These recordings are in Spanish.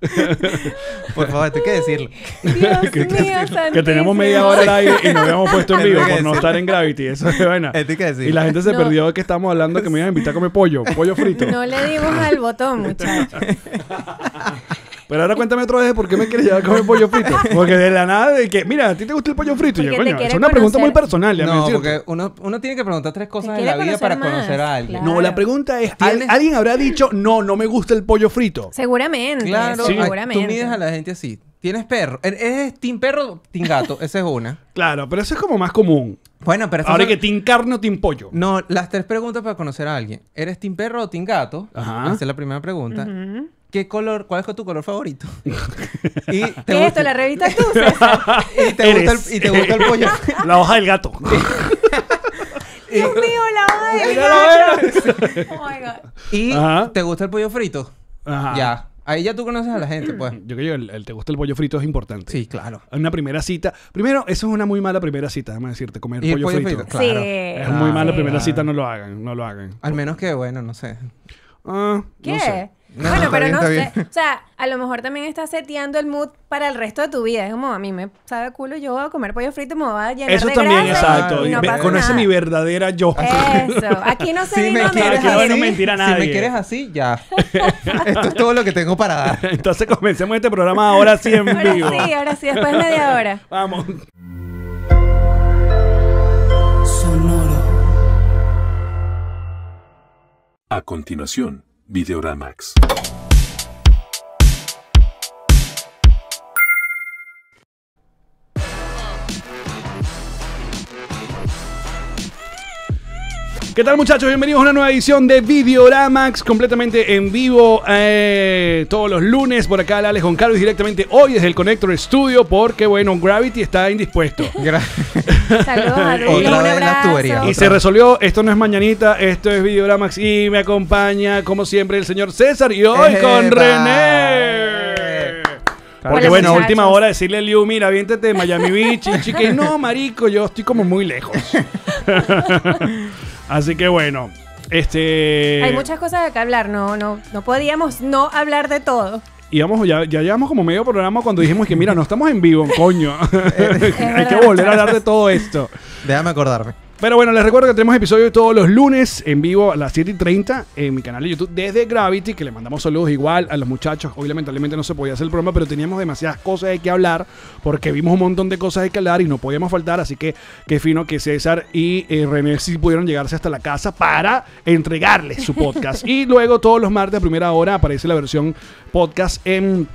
por favor, esto hay que decirlo. Dios que, mío, que, que tenemos media hora al y nos habíamos puesto en vivo por no estar en Gravity. Eso es buena. Y la gente se perdió de que estamos hablando que me iban a invitar a comer pollo, pollo frito. No le dimos al botón, muchachos. Pero ahora cuéntame otra vez por qué me quieres llevar a comer pollo frito. Porque de la nada de que, mira, ¿a ti te gusta el pollo frito? es una pregunta muy personal. No, porque uno, tiene que preguntar tres cosas en la vida para conocer a alguien. No, la pregunta es, ¿alguien habrá dicho, no, no me gusta el pollo frito? Seguramente. Claro, seguramente. Tú mides a la gente así. ¿Tienes perro? ¿Eres tin perro tin gato? Esa es una. claro, pero eso es como más común. Bueno, pero... Ahora que team carne o tin pollo. No, las tres preguntas para conocer a alguien. ¿Eres tin perro o tin gato? Esa es la primera pregunta. ¿Qué color, cuál es tu color favorito? y ¿Qué gusta, esto? ¿La revista tú, y, te gusta el, pollo. La hoja del gato. Dios mío, la hoja del gato. oh my God. Y te gusta el pollo frito. Ajá. Ya. Ahí ya tú conoces a la gente, pues. Yo creo que el, te gusta el pollo frito es importante. Sí, claro. Una primera cita. Primero, eso es una muy mala primera cita, vamos a decirte, comer pollo, pollo, frito. Sí. Es muy mala ah, primera cita, no lo hagan, no lo hagan. Al menos que, bueno, no sé. Ah, ¿Qué? No sé bueno, pero no sé. O sea, a lo mejor también estás seteando el mood para el resto de tu vida. Es como a mí me sabe culo, yo voy a comer pollo frito, me voy a llenar Eso también, exacto. Y no Conoce mi verdadera yo. Eso. Aquí no se si me quieres, aquí no mentir a nadie. Si me quieres así, ya. Esto es todo lo que tengo para dar. Entonces comencemos este programa ahora sí en vivo. Ahora sí, ahora sí, después media hora. Vamos. Sonoro. A continuación, Videoramax. ¿Qué tal muchachos? Bienvenidos a una nueva edición de Videoramax completamente en vivo eh, todos los lunes por acá Alex Carlos directamente hoy desde el Connector Studio porque bueno Gravity está indispuesto. Saludos Y se resolvió, esto no es mañanita, esto es Videoramax y me acompaña como siempre el señor César y hoy con René. Porque bueno, última hora decirle a Liu, mira, viéntete Miami Beach y chique, no, marico, yo estoy como muy lejos. Así que bueno, este... Hay muchas cosas de que hablar, no, no, no podíamos no hablar de todo. Y ya, ya llevamos como medio programa cuando dijimos que mira, no estamos en vivo, coño. Hay que volver a hablar de todo esto. Déjame acordarme. Pero bueno, les recuerdo que tenemos episodios todos los lunes en vivo a las 7 30 en mi canal de YouTube desde Gravity, que le mandamos saludos igual a los muchachos. Hoy lamentablemente no se podía hacer el programa, pero teníamos demasiadas cosas de que hablar porque vimos un montón de cosas de que hablar y no podíamos faltar. Así que qué fino que César y eh, René sí pudieron llegarse hasta la casa para entregarles su podcast. y luego todos los martes a primera hora aparece la versión podcast en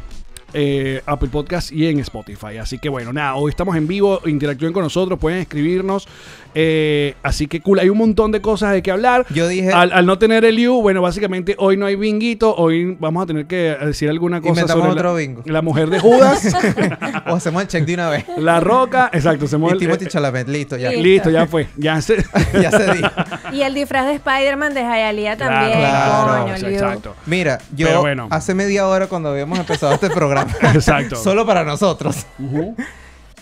eh, Apple Podcast y en Spotify. Así que bueno, nada, hoy estamos en vivo, interactúen con nosotros, pueden escribirnos eh, así que cool, hay un montón de cosas de que hablar. Yo dije. Al, no tener el You, bueno, básicamente hoy no hay binguito, hoy vamos a tener que decir alguna cosa sobre otro la, la mujer de Judas. o hacemos el check de una vez. La Roca, exacto, hacemos y el. Timothy eh, Chalamet, listo, ya. Listo, ya fue. Ya se, ya Y el disfraz de Spider-Man de Jayalía también. Claro, exacto. Mira, yo hace media hora cuando habíamos empezado este programa. exacto. Solo para nosotros.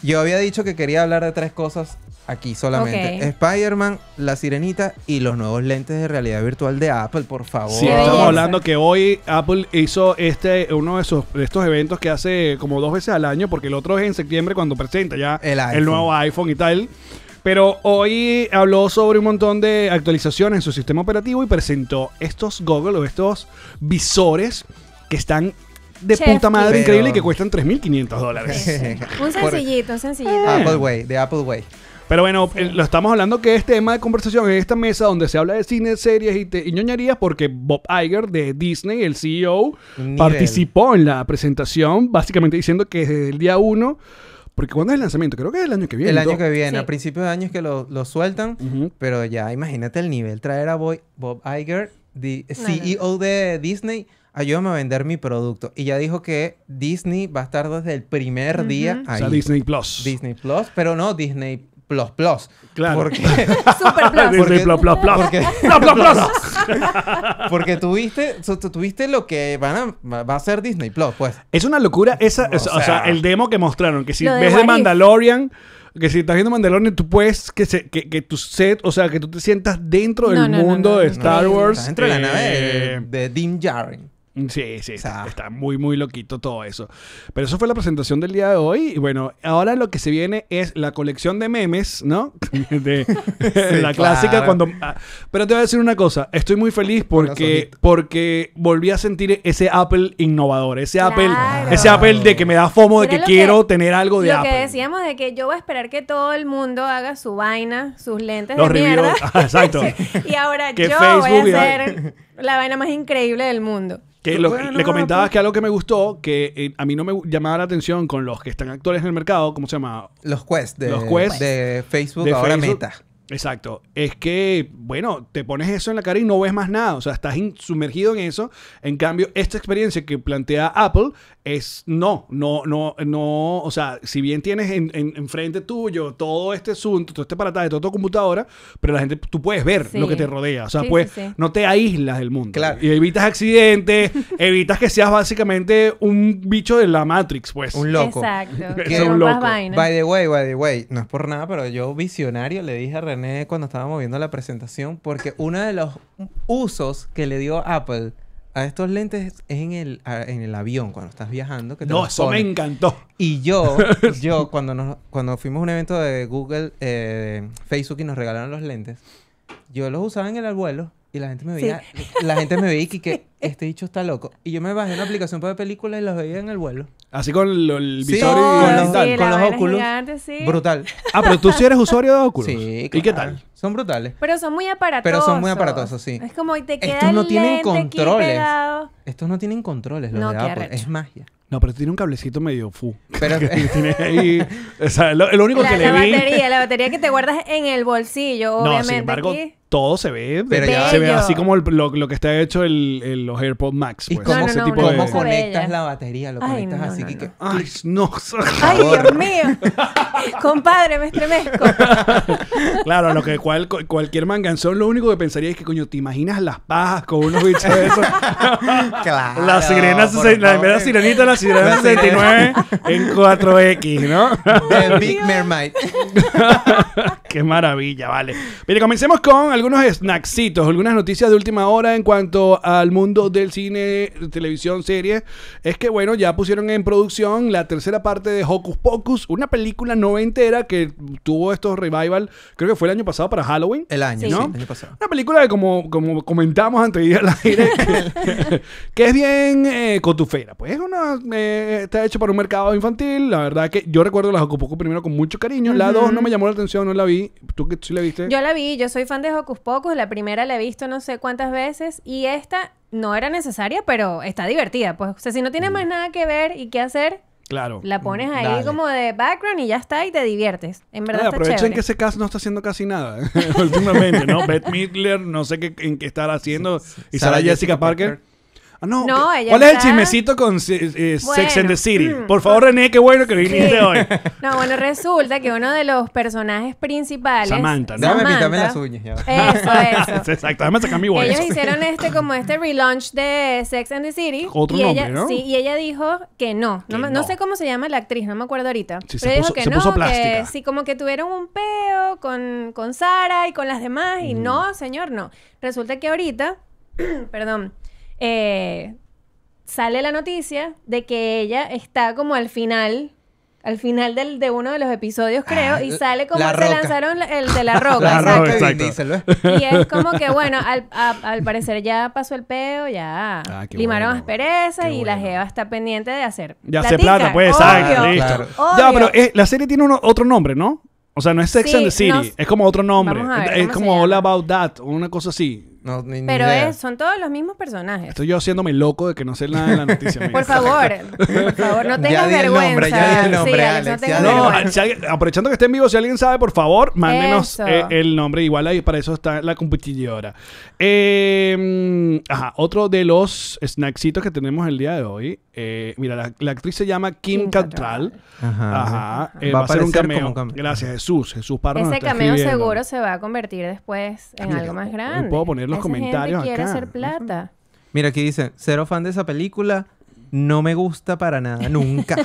Yo había dicho que quería hablar de tres cosas aquí solamente. Spider-Man, La Sirenita y los nuevos lentes de realidad virtual de Apple, por favor. Sí, estamos hablando que hoy Apple hizo este uno de estos eventos que hace como dos veces al año, porque el otro es en septiembre cuando presenta ya el, nuevo iPhone y tal. Pero hoy habló sobre un montón de actualizaciones en su sistema operativo y presentó estos Google o estos visores que están de puta madre increíble y que cuestan 3.500 dólares. un sencillito, un sencillito. Apple Way, de Apple Way. Pero bueno, eh, lo estamos hablando que es tema de conversación en esta mesa donde se habla de cine, series y, te, porque Bob Iger de Disney, el CEO, participó en la presentación básicamente diciendo que desde el día uno. porque cuando es el lanzamiento? Creo que es el año que viene. El año que viene. A principios de año que lo, sueltan. Pero ya, imagínate el nivel. Traer a Bob Iger, CEO e de Disney, ayúdame a vender mi producto. Y ya dijo que Disney va a estar desde el primer día ahí. O Disney Plus. Disney Plus. Pero no Disney Plus Plus. Claro. Porque, Super Plus. Porque, plus, plus, plus. Porque, tuviste, tuviste lo que van a, va a ser Disney Plus, pues. Es una locura esa, o, sea, el demo que mostraron, que si ves de Mandalorian que si estás viendo Mandalorian, tú puedes que, tu set, o sea, que tú te sientas dentro del mundo de Star Wars. dentro de la nave de, eh, de Dean Jarring. Sí, sí, está, muy, muy loquito todo eso. Pero eso fue la presentación del día de hoy. Y bueno, ahora lo que se viene es la colección de memes, ¿no? De, la clásica cuando... Ah, pero te voy a decir una cosa. Estoy muy feliz porque, porque volví a sentir ese Apple innovador. Ese Apple ese Apple de que me da fomo, de que quiero tener algo de Apple. Lo que decíamos de que yo voy a esperar que todo el mundo haga su vaina, sus lentes Los de mierda. Ah, exacto. y ahora yo voy a hacer la vaina más increíble del mundo. Que le comentabas pues. que algo que me gustó, que eh, a mí no me llamaba la atención con los que están actuales en el mercado, ¿cómo se llama? Los Quest de, los de Facebook, ahora Meta. Exacto. Es que, bueno, te pones eso en la cara y no ves más nada. O sea, estás sumergido en eso. En cambio, esta experiencia que plantea Apple es no, no, no, no. O sea, si bien tienes enfrente tuyo todo este asunto, todo este parataje, todo tu computadora, pero la gente, tú puedes ver lo que te rodea. O sea, pues no te aíslas del mundo. Y evitas accidentes, evitas que seas básicamente un bicho de la Matrix, pues. Un loco. Exacto. que es un loco. By the way, by the way, no es por nada, pero yo visionario le dije a cuando estábamos viendo la presentación, porque uno de los usos que le dio Apple a estos lentes es en el, avión, cuando estás viajando. No, eso me encantó. Y yo, yo cuando, cuando fuimos a un evento de Google, eh, Facebook y nos regalaron los lentes, yo los usaba en el abuelo. Y la gente me veía, la gente me veía y que este dicho está loco. Y yo me bajé una aplicación para películas y las veía en el vuelo. Así con el, visor y con, los, óculos. Brutal. Ah, pero tú sí eres usuario de óculos. Sí, ¿Y qué tal? Son brutales. Pero son muy aparatosos. Pero son muy aparatosos, sí. Es como te queda Estos no tienen controles. Estos no tienen controles, los no, de Apple. Es magia. No, pero tiene un cablecito medio fu. Pero tiene ahí. O lo, único la, que le vi. La batería, la batería que te guardas en el bolsillo. obviamente, aquí todo se ve, se ve así como lo, que está hecho el, los AirPod Max. ¿Y pues. cómo, ¿cómo conectas la batería? Lo conectas así que, Ay, no. Ay, Dios mío. Compadre, me estremezco. claro, lo que cualquier manganzón lo único que pensaría es que, coño, ¿te imaginas las pajas con unos bichos de esos? claro. La sirena, se, primera sirenita, la sirena 69 en 4X, ¿no? The Big Mermaid. Qué maravilla, vale. Mire, comencemos con algunos snacksitos, algunas noticias de última hora en cuanto al mundo del cine, televisión, series. Es que, bueno, ya pusieron en producción la tercera parte de Hocus Pocus, una película noventera que tuvo estos revival, creo que fue el año pasado para Halloween. El año, ¿no? el año pasado. Una película que, como, como comentamos antes que, es bien eh, cotufera. Pues eh, está hecho para un mercado infantil. La verdad que yo recuerdo la Hocus Pocus primero con mucho cariño. La 2 no me llamó la atención, no la vi tú sí la viste. Yo la vi, yo soy fan de Hocus Pocus, la primera la he visto no sé cuántas veces y esta no era necesaria, pero está divertida, pues, o sea, si no tienes más mm. nada que ver y qué hacer, Claro. La pones ahí como de background y ya está y te diviertes. En verdad pero aprovechen que ese caso no está haciendo casi nada últimamente, ¿no? Beth Midler, no sé qué, en qué estará haciendo. Y será Jessica, Parker. Ah, no. ella ¿Cuál es el chismecito con eh, Sex and the City? Mm. Por favor, René, qué bueno que viniste hoy. No, bueno, resulta que uno de los personajes principales. Samantha, ¿no? Déjame las uñas. Eso, eso. Exacto, sacar mi Ellos hicieron este, como este relaunch de Sex and the City. Otro y nombre, ella, ¿no? Sí, y ella dijo que no. No, sé cómo se llama la actriz, no me acuerdo ahorita. pero se dijo que no, que sí, como que tuvieron un peo con, con Sara y con las demás. Y mm. no, señor, no. Resulta que ahorita, perdón, eh, sale la noticia de que ella está como al final al final del, de uno de los episodios, ah, creo, y eh, sale como relanzaron se lanzaron el de la roca. Y es como que, bueno, al, parecer ya pasó el peo, ya ah, limaron las y la Jeva está pendiente de hacer. Ya se plata, pues, Ya, pero la serie tiene otro nombre, ¿no? O sea, no es Sex and the City, es como otro nombre. es como All About That, una cosa así. Pero son todos los mismos personajes. Estoy yo haciéndome loco de que no sé nada de la noticia. por favor, por favor, no tengas vergüenza. ya di el nombre, aprovechando que esté en vivo, si alguien sabe, por favor, mándenos eh, el nombre. Igual ahí para eso está la computadora. Em, ajá, otro de los snacksitos que tenemos el día de hoy. Eh, mira, la, actriz se llama Kim, Kim Ajá. Eh, va a ser un cameo. Gracias, Jesús. Jesús Ese cameo seguro se va a convertir después en algo más grande. Puedo poner los comentarios quiere hacer plata. Mira, aquí dice, cero fan de esa película, no me gusta para nada, nunca,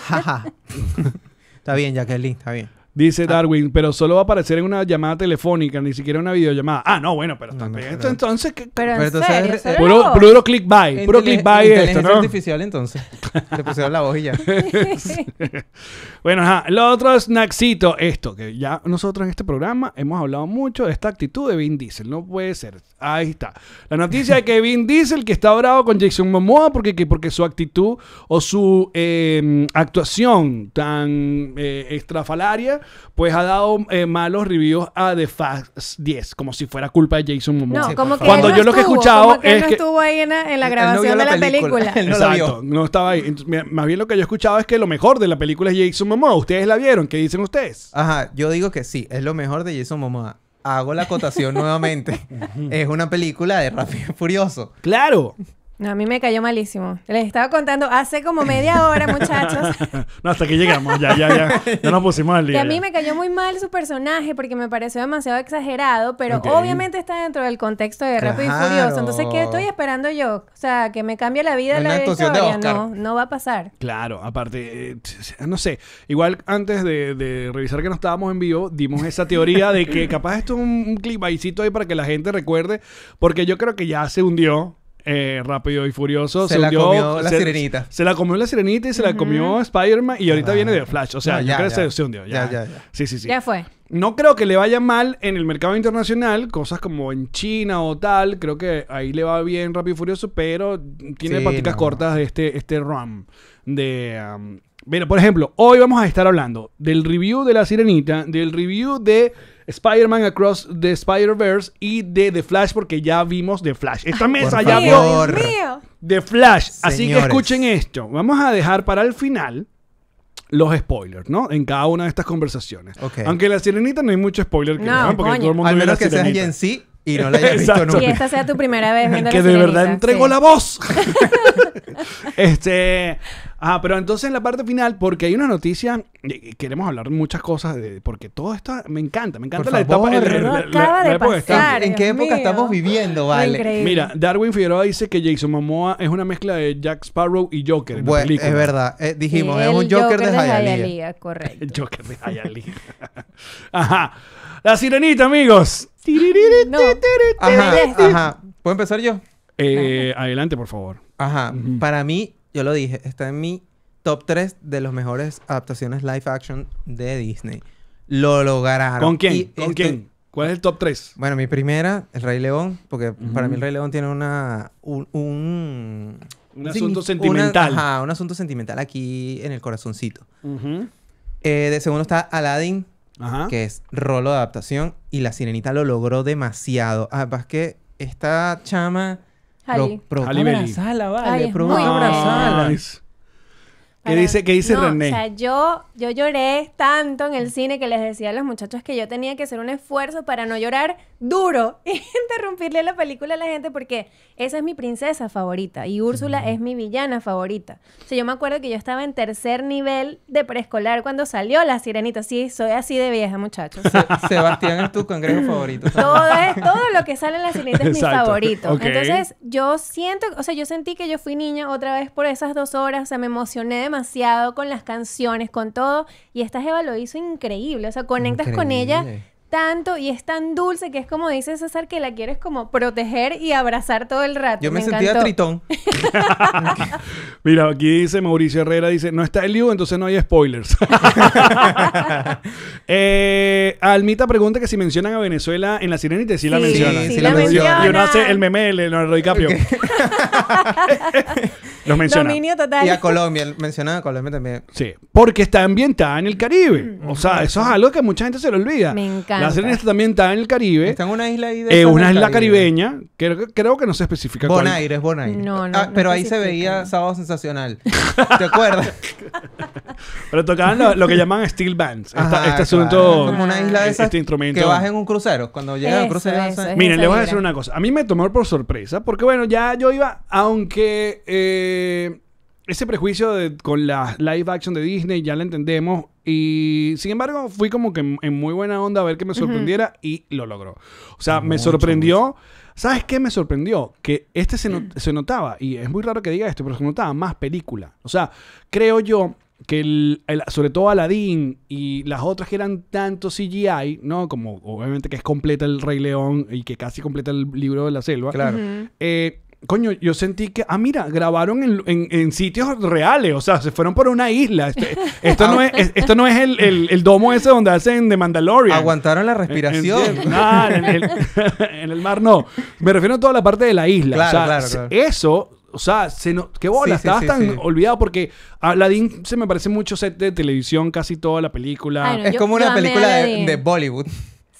está bien, Jacqueline, está bien. Dice ah. Darwin, pero solo va a aparecer en una llamada telefónica, ni siquiera en una videollamada. Ah, no, bueno, pero entonces, ¿qué? Pero, en puro, puro clickbait, puro clickbait esto, ¿no? artificial, entonces. Le pusieron la voz y ya. bueno, ajá. Lo otro es Naxito. Esto, que ya nosotros en este programa hemos hablado mucho de esta actitud de Vin Diesel. No puede ser. Ahí está. La noticia de que Vin Diesel, que está bravo con Jason Momoa porque, que, porque su actitud o su eh, actuación tan eh, estrafalaria... extrafalaria pues ha dado eh, malos reviews a The Fast 10, como si fuera culpa de Jason Momoa. No, como que Cuando yo lo que he escuchado que no estuvo ahí en la, grabación de la película. no estaba ahí. más bien lo que yo he escuchado es que lo mejor de la película es Jason Momoa. ¿Ustedes la vieron? ¿Qué dicen ustedes? Ajá, yo digo que sí, es lo mejor de Jason Momoa hago la acotación nuevamente. es una película de Rápido Furioso. Claro a mí me cayó malísimo. Les estaba contando hace como media hora, muchachos. no, hasta que llegamos, ya, ya, ya. Ya nos pusimos al día. a mí me cayó muy mal su personaje porque me pareció demasiado exagerado, pero obviamente está dentro del contexto de Rápido y Furioso. Entonces, ¿qué estoy esperando yo? O sea, que me cambie la vida no la historia. No, no va a pasar. Claro, aparte, eh, no sé. Igual antes de, revisar que no estábamos en vivo, dimos esa teoría de que capaz esto es un, un ahí para que la gente recuerde, porque yo creo que ya se hundió eh, rápido y Furioso. Se, la comió la sirenita. Se la comió la sirenita y se la comió Spider-Man y ahorita viene de Flash. O sea, ya, yo creo que se, hundió. Ya. ya, ya, Sí, sí, sí. Ya fue. No creo que le vaya mal en el mercado internacional, cosas como en China o tal. Creo que ahí le va bien Rápido y Furioso, pero tiene cortas de este, este RAM de, um, Mira, por ejemplo, hoy vamos a estar hablando del review de La Sirenita, del review de Spider-Man Across the Spider-Verse y de The Flash, porque ya vimos The Flash. Esta mesa ya vio The Flash. Así que escuchen esto. Vamos a dejar para el final los spoilers, ¿no? En cada una de estas conversaciones. Aunque La Sirenita no hay mucho spoiler que no, porque todo el mundo Al menos ve la que Sirenita. sea y no la hayas visto nunca. esta sea tu primera vez Que de verdad entregó la voz. este. Ah, pero entonces en la parte final, porque hay una noticia, queremos hablar muchas cosas, de, porque todo esto me encanta, me encanta la etapa. El, acaba de la pasar, ¿En qué época estamos viviendo, vale? Mira, Darwin Figueroa dice que Jason Momoa es una mezcla de Jack Sparrow y Joker. bueno, pues, es verdad, eh, dijimos, es un Joker, de, de correcto. Joker de Hialeah Ajá. La sirenita, amigos. ¿Puedo empezar yo? Eh, adelante, por favor. Ajá. Para mí, yo lo dije, está en mi top 3 de las mejores adaptaciones live action de Disney. Lo lograron. ¿Con quién? ¿Con este quién? ¿Cuál es el top 3? Bueno, mi primera, El Rey León, porque para mí El Rey León tiene una... Un, asunto sentimental. ajá, un asunto sentimental aquí en el corazoncito. Eh, de segundo está Aladdin, Ajá. que es rolo de adaptación, y la sirenita lo logró demasiado. Además que esta chama... lo vale. probó ¿Qué dice, que dice René? O sea, yo, yo lloré tanto en el cine que les decía a los muchachos que yo tenía que hacer un esfuerzo para no llorar duro interrumpirle la película a la gente porque esa es mi princesa favorita y Úrsula es mi villana favorita. O sea, yo me acuerdo que yo estaba en tercer nivel de preescolar cuando salió La Sirenita. Sí, soy así de vieja, muchachos. Sebastián es tu cangrejo favorito. Todo, es, todo lo que sale en La Sirenita es mi favorito. Entonces, yo siento, o sea, yo sentí que yo fui niña otra vez por esas dos horas. O sea, me emocioné demasiado con las canciones, con todo. Y esta Eva lo hizo increíble. O sea, conectas con ella tanto y es tan dulce que es como dice César que la quieres como proteger y abrazar todo el rato. Yo me, sentía tritón. Mira, aquí dice Mauricio Herrera, dice, no está el Liu, entonces no hay spoilers. Eh, Almita pregunta que si mencionan a Venezuela en La Sirenita, sí, la mencionan. la, mencionan. Menciona. Yo hace el meme el Leonardo DiCaprio. Los menciona. Y a Colombia, mencionaba a Colombia también. Sí, porque está ambientada en el Caribe. O sea, mm. eso es algo que mucha gente se lo olvida. Me encanta. La serie está en el Caribe. Está en una isla ahí de Una isla caribeña. Creo, creo que no se especifica. Bonaire, es Bonaire. No, no. Ah, pero ahí se veía Sábado Sensacional. ¿Te acuerdas? pero tocaban lo, que llaman steel bands. este asunto. Como una isla de este instrumento. que bajen un crucero. Cuando llegan al crucero. Miren, les voy a decir una cosa. A mí me tomó por sorpresa porque, bueno, ya yo iba, aunque. Eh, eh, ese prejuicio de, con la live action de Disney ya la entendemos. Y sin embargo, fui como que en, muy buena onda a ver que me sorprendiera y lo logró. O sea, me sorprendió. ¿Sabes qué me sorprendió? Que este mm. se, notaba, y es muy raro que diga esto, pero se notaba más película. O sea, creo yo que el, sobre todo Aladdin y las otras que eran tanto CGI, ¿no? Como obviamente que es completa el Rey León y que casi completa el libro de la selva. Claro coño, yo sentí que, ah, mira, grabaron en, sitios reales, o sea, se fueron por una isla. Este, esto, no es, esto no es el, domo ese donde hacen de Mandalorian. Aguantaron la respiración. En, el, mar no. Me refiero a toda la parte de la isla. Claro, claro, Eso o sea, se qué bola, estabas tan olvidado porque Aladdin se me parece mucho set de televisión, casi toda la película. es como una película de, Bollywood.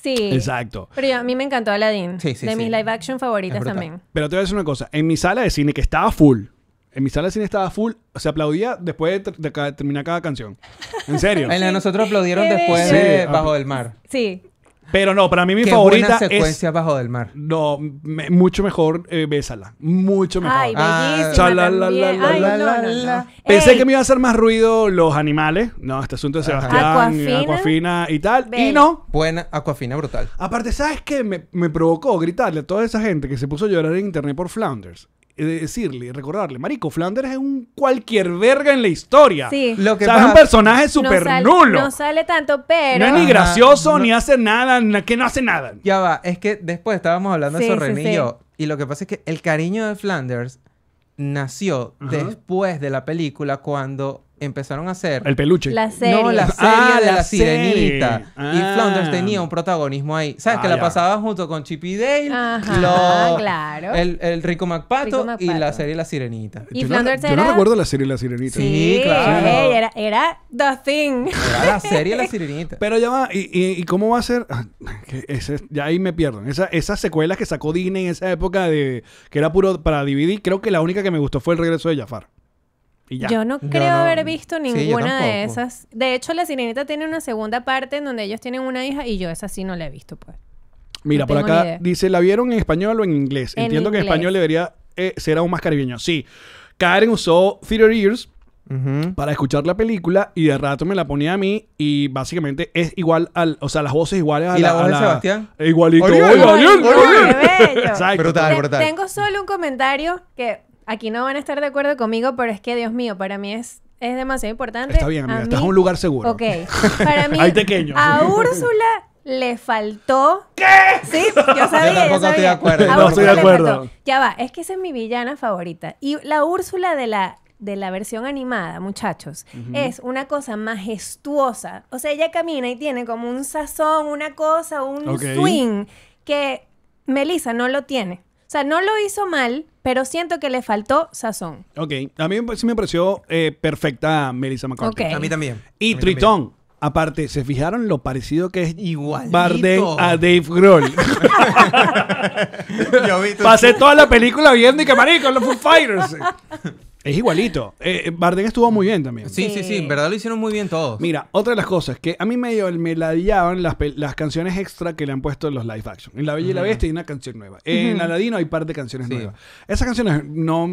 Sí. Exacto. Pero a mí me encantó Aladdin. Sí, sí, de mis live action favoritas también. Pero te voy a decir una cosa. En mi sala de cine, que estaba full, en mi sala de cine estaba full, se aplaudía después de, terminar cada canción. En serio. En la de nosotros aplaudieron después de Bajo del Mar. Sí. Pero no, para mí mi Qué favorita buena secuencia bajo del mar. No, mucho mejor eh, Bésala. Mucho mejor. Ay, bellísima Pensé que me iba a hacer más ruido los animales. No, este asunto de Sebastián, eh, Aquafina, y tal. Y no. Buena Aquafina brutal. Aparte, ¿sabes qué? Me, me provocó gritarle a toda esa gente que se puso a llorar en internet por Flounders. Eh, decirle, recordarle, Marico, Flanders es un cualquier verga en la historia. Sí. Lo que o sea, es un personaje súper nulo. No sale tanto, pero. No es ni gracioso, ni hace nada, que no hace nada. Ya va, es que después estábamos hablando de Sorrenillo. Y lo que pasa es que el cariño de Flanders nació después de la película cuando empezaron a hacer. El peluche. La serie. No, la serie ah, de la, sirenita. Y Flanders ah. tenía un protagonismo ahí. ¿Sabes? que la ah, pasaba junto con Chippy Dale. claro. El, el Rico, McPato y la serie La Sirenita. ¿Y yo, no, recuerdo la serie La Sirenita. Sí, claro. era, era, The Thing. Era la serie La Sirenita. Pero ya va. ¿Y, y, cómo va a ser? Ah, ya ahí me pierdo. esas secuelas que sacó Disney en esa época de que era puro para DVD, creo que la única que me gustó fue El regreso de Jafar. Yo no creo haber visto ninguna de esas. De hecho, La Sirenita tiene una segunda parte en donde ellos tienen una hija y yo esa sí no la he visto, pues. Mira, por acá dice, ¿la vieron en español o en inglés? Entiendo que en español debería eh, ser aún más caribeño. Sí. Karen usó Theater Ears para escuchar la película y de rato me la ponía a mí y básicamente es igual al... O sea, las voces iguales a ¿Y la voz de Sebastián? Igualito. Tengo solo un comentario que aquí no van a estar de acuerdo conmigo, pero es que, Dios mío, para mí es, es demasiado importante. Está bien, amiga, estás en un lugar seguro. Ok. Para mí, a Úrsula le faltó. ¿Qué? Sí, yo sabía. Yo de acuerdo. no estoy de acuerdo. Ya va, es que esa es mi villana favorita. Y la Úrsula de la de la versión animada, muchachos, es una cosa majestuosa. O sea, ella camina y tiene como un sazón, una cosa, un swing que Melissa no lo tiene. O sea, no lo hizo mal, pero siento que le faltó sazón. Ok. A mí sí me pareció eh, perfecta Melissa McCarthy. A mí también. Y Tritón. Aparte, ¿se fijaron lo parecido que es igual. Bardem a Dave Grohl? Pasé toda la película viendo y que marico, los Foo Fighters. es igualito. Eh, eh estuvo muy bien también. Sí, sí, sí, en verdad lo hicieron muy bien todos. Mira, otra de las cosas que a mí medio me ladillaban las, canciones extra que le han puesto los live action. En La Bella y la mm. Bestia hay una canción nueva. En Aladino hay par de canciones nuevas. Esas canciones no,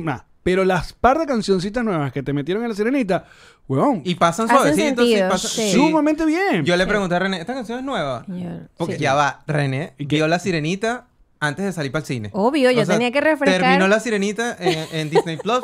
pero las par de cancioncitas nuevas que te metieron en la sirenita, weón. Y pasan suavecito. ¿sí? pasan sumamente bien. Yo le pregunté a René, ¿esta canción es nueva? Porque ya va, René vio la sirenita antes de salir para el cine. Obvio, yo tenía que refrescar. Terminó la sirenita en, Disney Plus,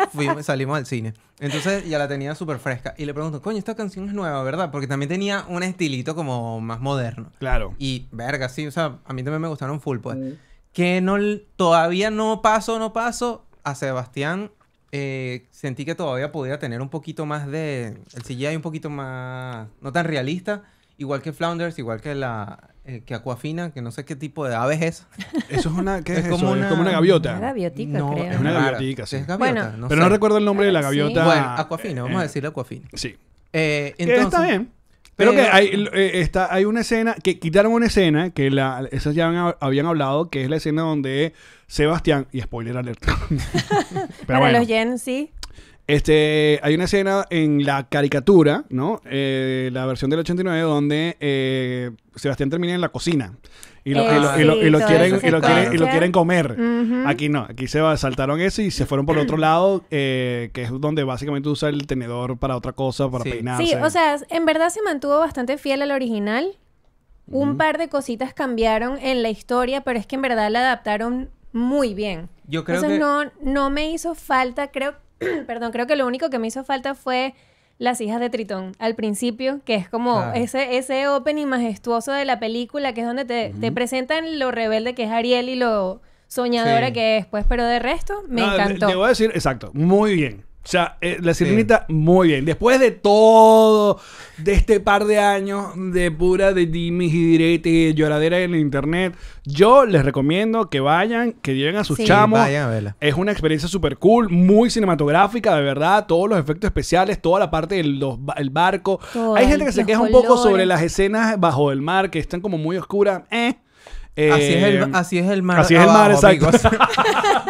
salimos al cine. Entonces ya la tenía súper fresca. Y le pregunto, coño, esta canción es nueva, ¿verdad? Porque también tenía un estilito como más moderno. Claro. Y verga, sí, o sea, a mí también me gustaron full, pues. Mm. Que no, todavía no paso, no paso a Sebastián eh, sentí que todavía podía tener un poquito más de. El CGI un poquito más. No tan realista. Igual que Flounders, igual que la. Eh, que Aquafina, que no sé qué tipo de ave es. Eso es una. ¿qué es, como eso? Una, es como una gaviota. Una gaviotica, no, Es una gaviotica, sí. pero no recuerdo el nombre de la gaviota. Bueno, Aquafina, vamos eh, a decirle Aquafina. Sí. Eh, entonces, está bien. Pero, que hay, eh, está, hay una escena, que quitaron una escena, que esas ya habían hablado, que es la escena donde Sebastián, y spoiler alerta pero bueno. los sí. Este, hay una escena en la caricatura, ¿no? Eh, la versión del 89, donde eh, Sebastián termina en la cocina y lo, quieren, comer. Aquí no, aquí se saltaron eso y se fueron por el otro lado, eh, que es donde básicamente usa el tenedor para otra cosa, para peinar Sí, o sea, en verdad se mantuvo bastante fiel al original. Un par de cositas cambiaron en la historia, pero es que en verdad la adaptaron muy bien. Yo creo que... no, no me hizo falta, creo, perdón, creo que lo único que me hizo falta fue las hijas de Tritón, al principio, que es como ese, ese opening majestuoso de la película, que es donde te, presentan lo rebelde que es Ariel y lo soñadora que es, pues, pero de resto, me encantó. te voy a decir, exacto, muy bien. O sea, eh, la sirenita, muy bien. Después de todo, de este par de años de pura de dimis y diretes y lloradera en internet, yo les recomiendo que vayan, que lleguen a sus sí. Vayan a verla. Es una experiencia súper cool, muy cinematográfica, de verdad. Todos los efectos especiales, toda la parte del barco. Hay gente que se queja un poco sobre las escenas bajo el mar, que están como muy oscuras. Eh así, es el, eh, así es el mar. Así es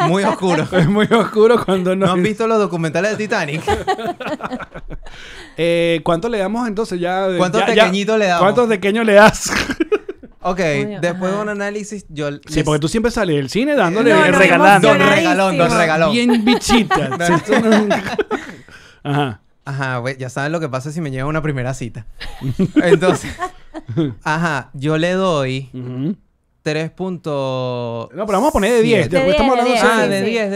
muy oscuro. Es muy oscuro cuando no. ¿No han visto los documentales de Titanic? Eh, ¿Cuánto le damos entonces ya? Eh, ¿Cuántos pequeñitos le damos? ¿Cuántos pequeños le das? Ok, después de un análisis, yo. Sí, porque tú siempre sales del cine dándole, regalando. Don regalón, regalón. Bien bichita. ajá. Ajá, güey. ya sabes lo que pasa si me lleva una primera cita. Entonces, ajá, yo le doy. 3 No, pero vamos a poner de 10. De estamos hablando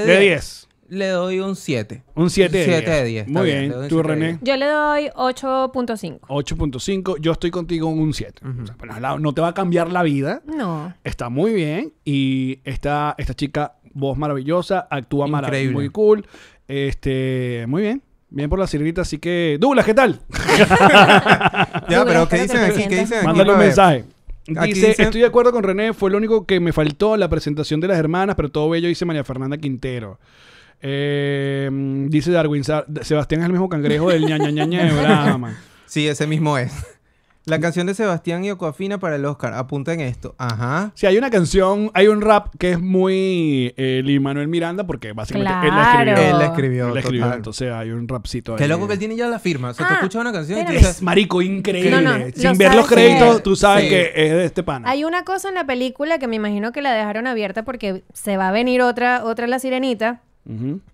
de 10. Ah, le doy un 7. Un 7 de 10. Muy bien. Tú, René. Yo le doy 8.5. 8.5. Yo estoy contigo en un 7. Pues, no te va a cambiar la vida. No. Está muy bien. Y esta, chica, voz maravillosa, actúa maravilloso. Muy cool. Este, muy bien. Bien por la sirvita, así que. Douglas, ¿qué tal? ya, pero ¿qué dicen aquí? ¿Qué dicen aquí? Mándale un mensaje dice, estoy de acuerdo con René, fue lo único que me faltó la presentación de las hermanas, pero todo bello dice María Fernanda Quintero. Em, dice Darwin, Sebastián es el mismo cangrejo del ñañañaña de Brahma. Sí, ese mismo es. La canción de Sebastián y Ocoafina para el Oscar. Apunta en esto. Ajá. Sí, hay una canción, hay un rap que es muy eh, Manuel Miranda, porque básicamente él la escribió. Él la escribió. Él la entonces hay un rapcito ahí. Qué loco que él tiene ya la firma. O sea, ah, escucha una canción y Es marico, increíble. Sin ver los créditos, tú sabes que es de este pana. Hay una cosa en la película que me imagino que la dejaron abierta porque se va a venir otra, otra la sirenita,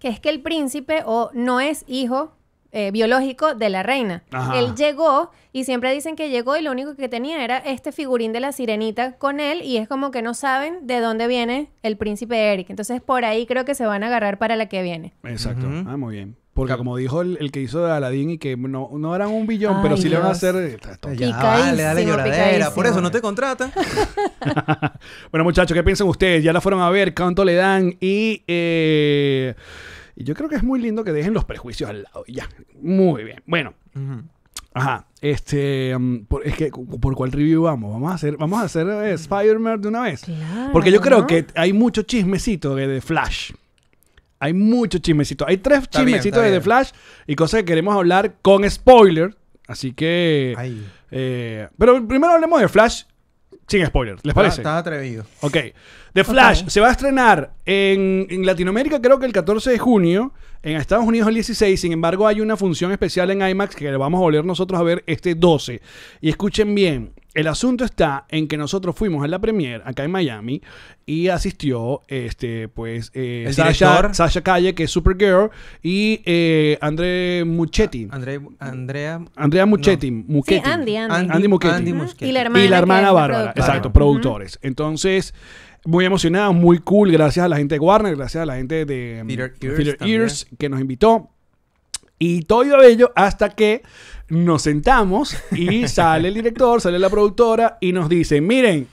que es que el príncipe o no es hijo eh, biológico de la reina. Él llegó y siempre dicen que llegó y lo único que tenía era este figurín de la sirenita con él y es como que no saben de dónde viene el príncipe Eric. Entonces por ahí creo que se van a agarrar para la que viene. Exacto. Ah, muy bien. Porque como dijo el, que hizo de Aladdin y que no, eran un billón, pero sí le van a hacer... Eh, dale, dale Por eso no te contratan. bueno, muchachos, ¿qué piensan ustedes? ¿Ya la fueron a ver? ¿Cuánto le dan? Y... Eh, y yo creo que es muy lindo que dejen los prejuicios al lado. Ya, muy bien. Bueno. Ajá, este, mm, por, es que por cuál review vamos, vamos a hacer, vamos a hacer eh, Spider-Man de una vez. Porque yo creo que hay mucho chismecito de, The Flash. Hay mucho chismecito. Hay tres chismecitos de The Flash y cosas que queremos hablar con spoiler. Así que. Eh, pero primero hablemos de Flash sin spoilers, ¿les parece? Estás atrevido. Ok. The Flash se va a estrenar en, Latinoamérica creo que el 14 de junio, en Estados Unidos el 16, sin embargo hay una función especial en IMAX que vamos a volver nosotros a ver este 12. Y escuchen bien, el asunto está en que nosotros fuimos a la premiere acá en Miami y asistió este pues eh, Sasha, Calle que es Supergirl y eh, André Muchetti. Ah, Andrea Andrea Muchetti, Andy, Andy. Muchetti. Y la hermana, y Bárbara, exacto, productores. Entonces muy emocionados, muy cool, gracias a la gente de Warner, gracias a la gente de Peter Ears, que nos invitó. Y todo ello hasta que nos sentamos y sale el director, sale la productora y nos dice, miren,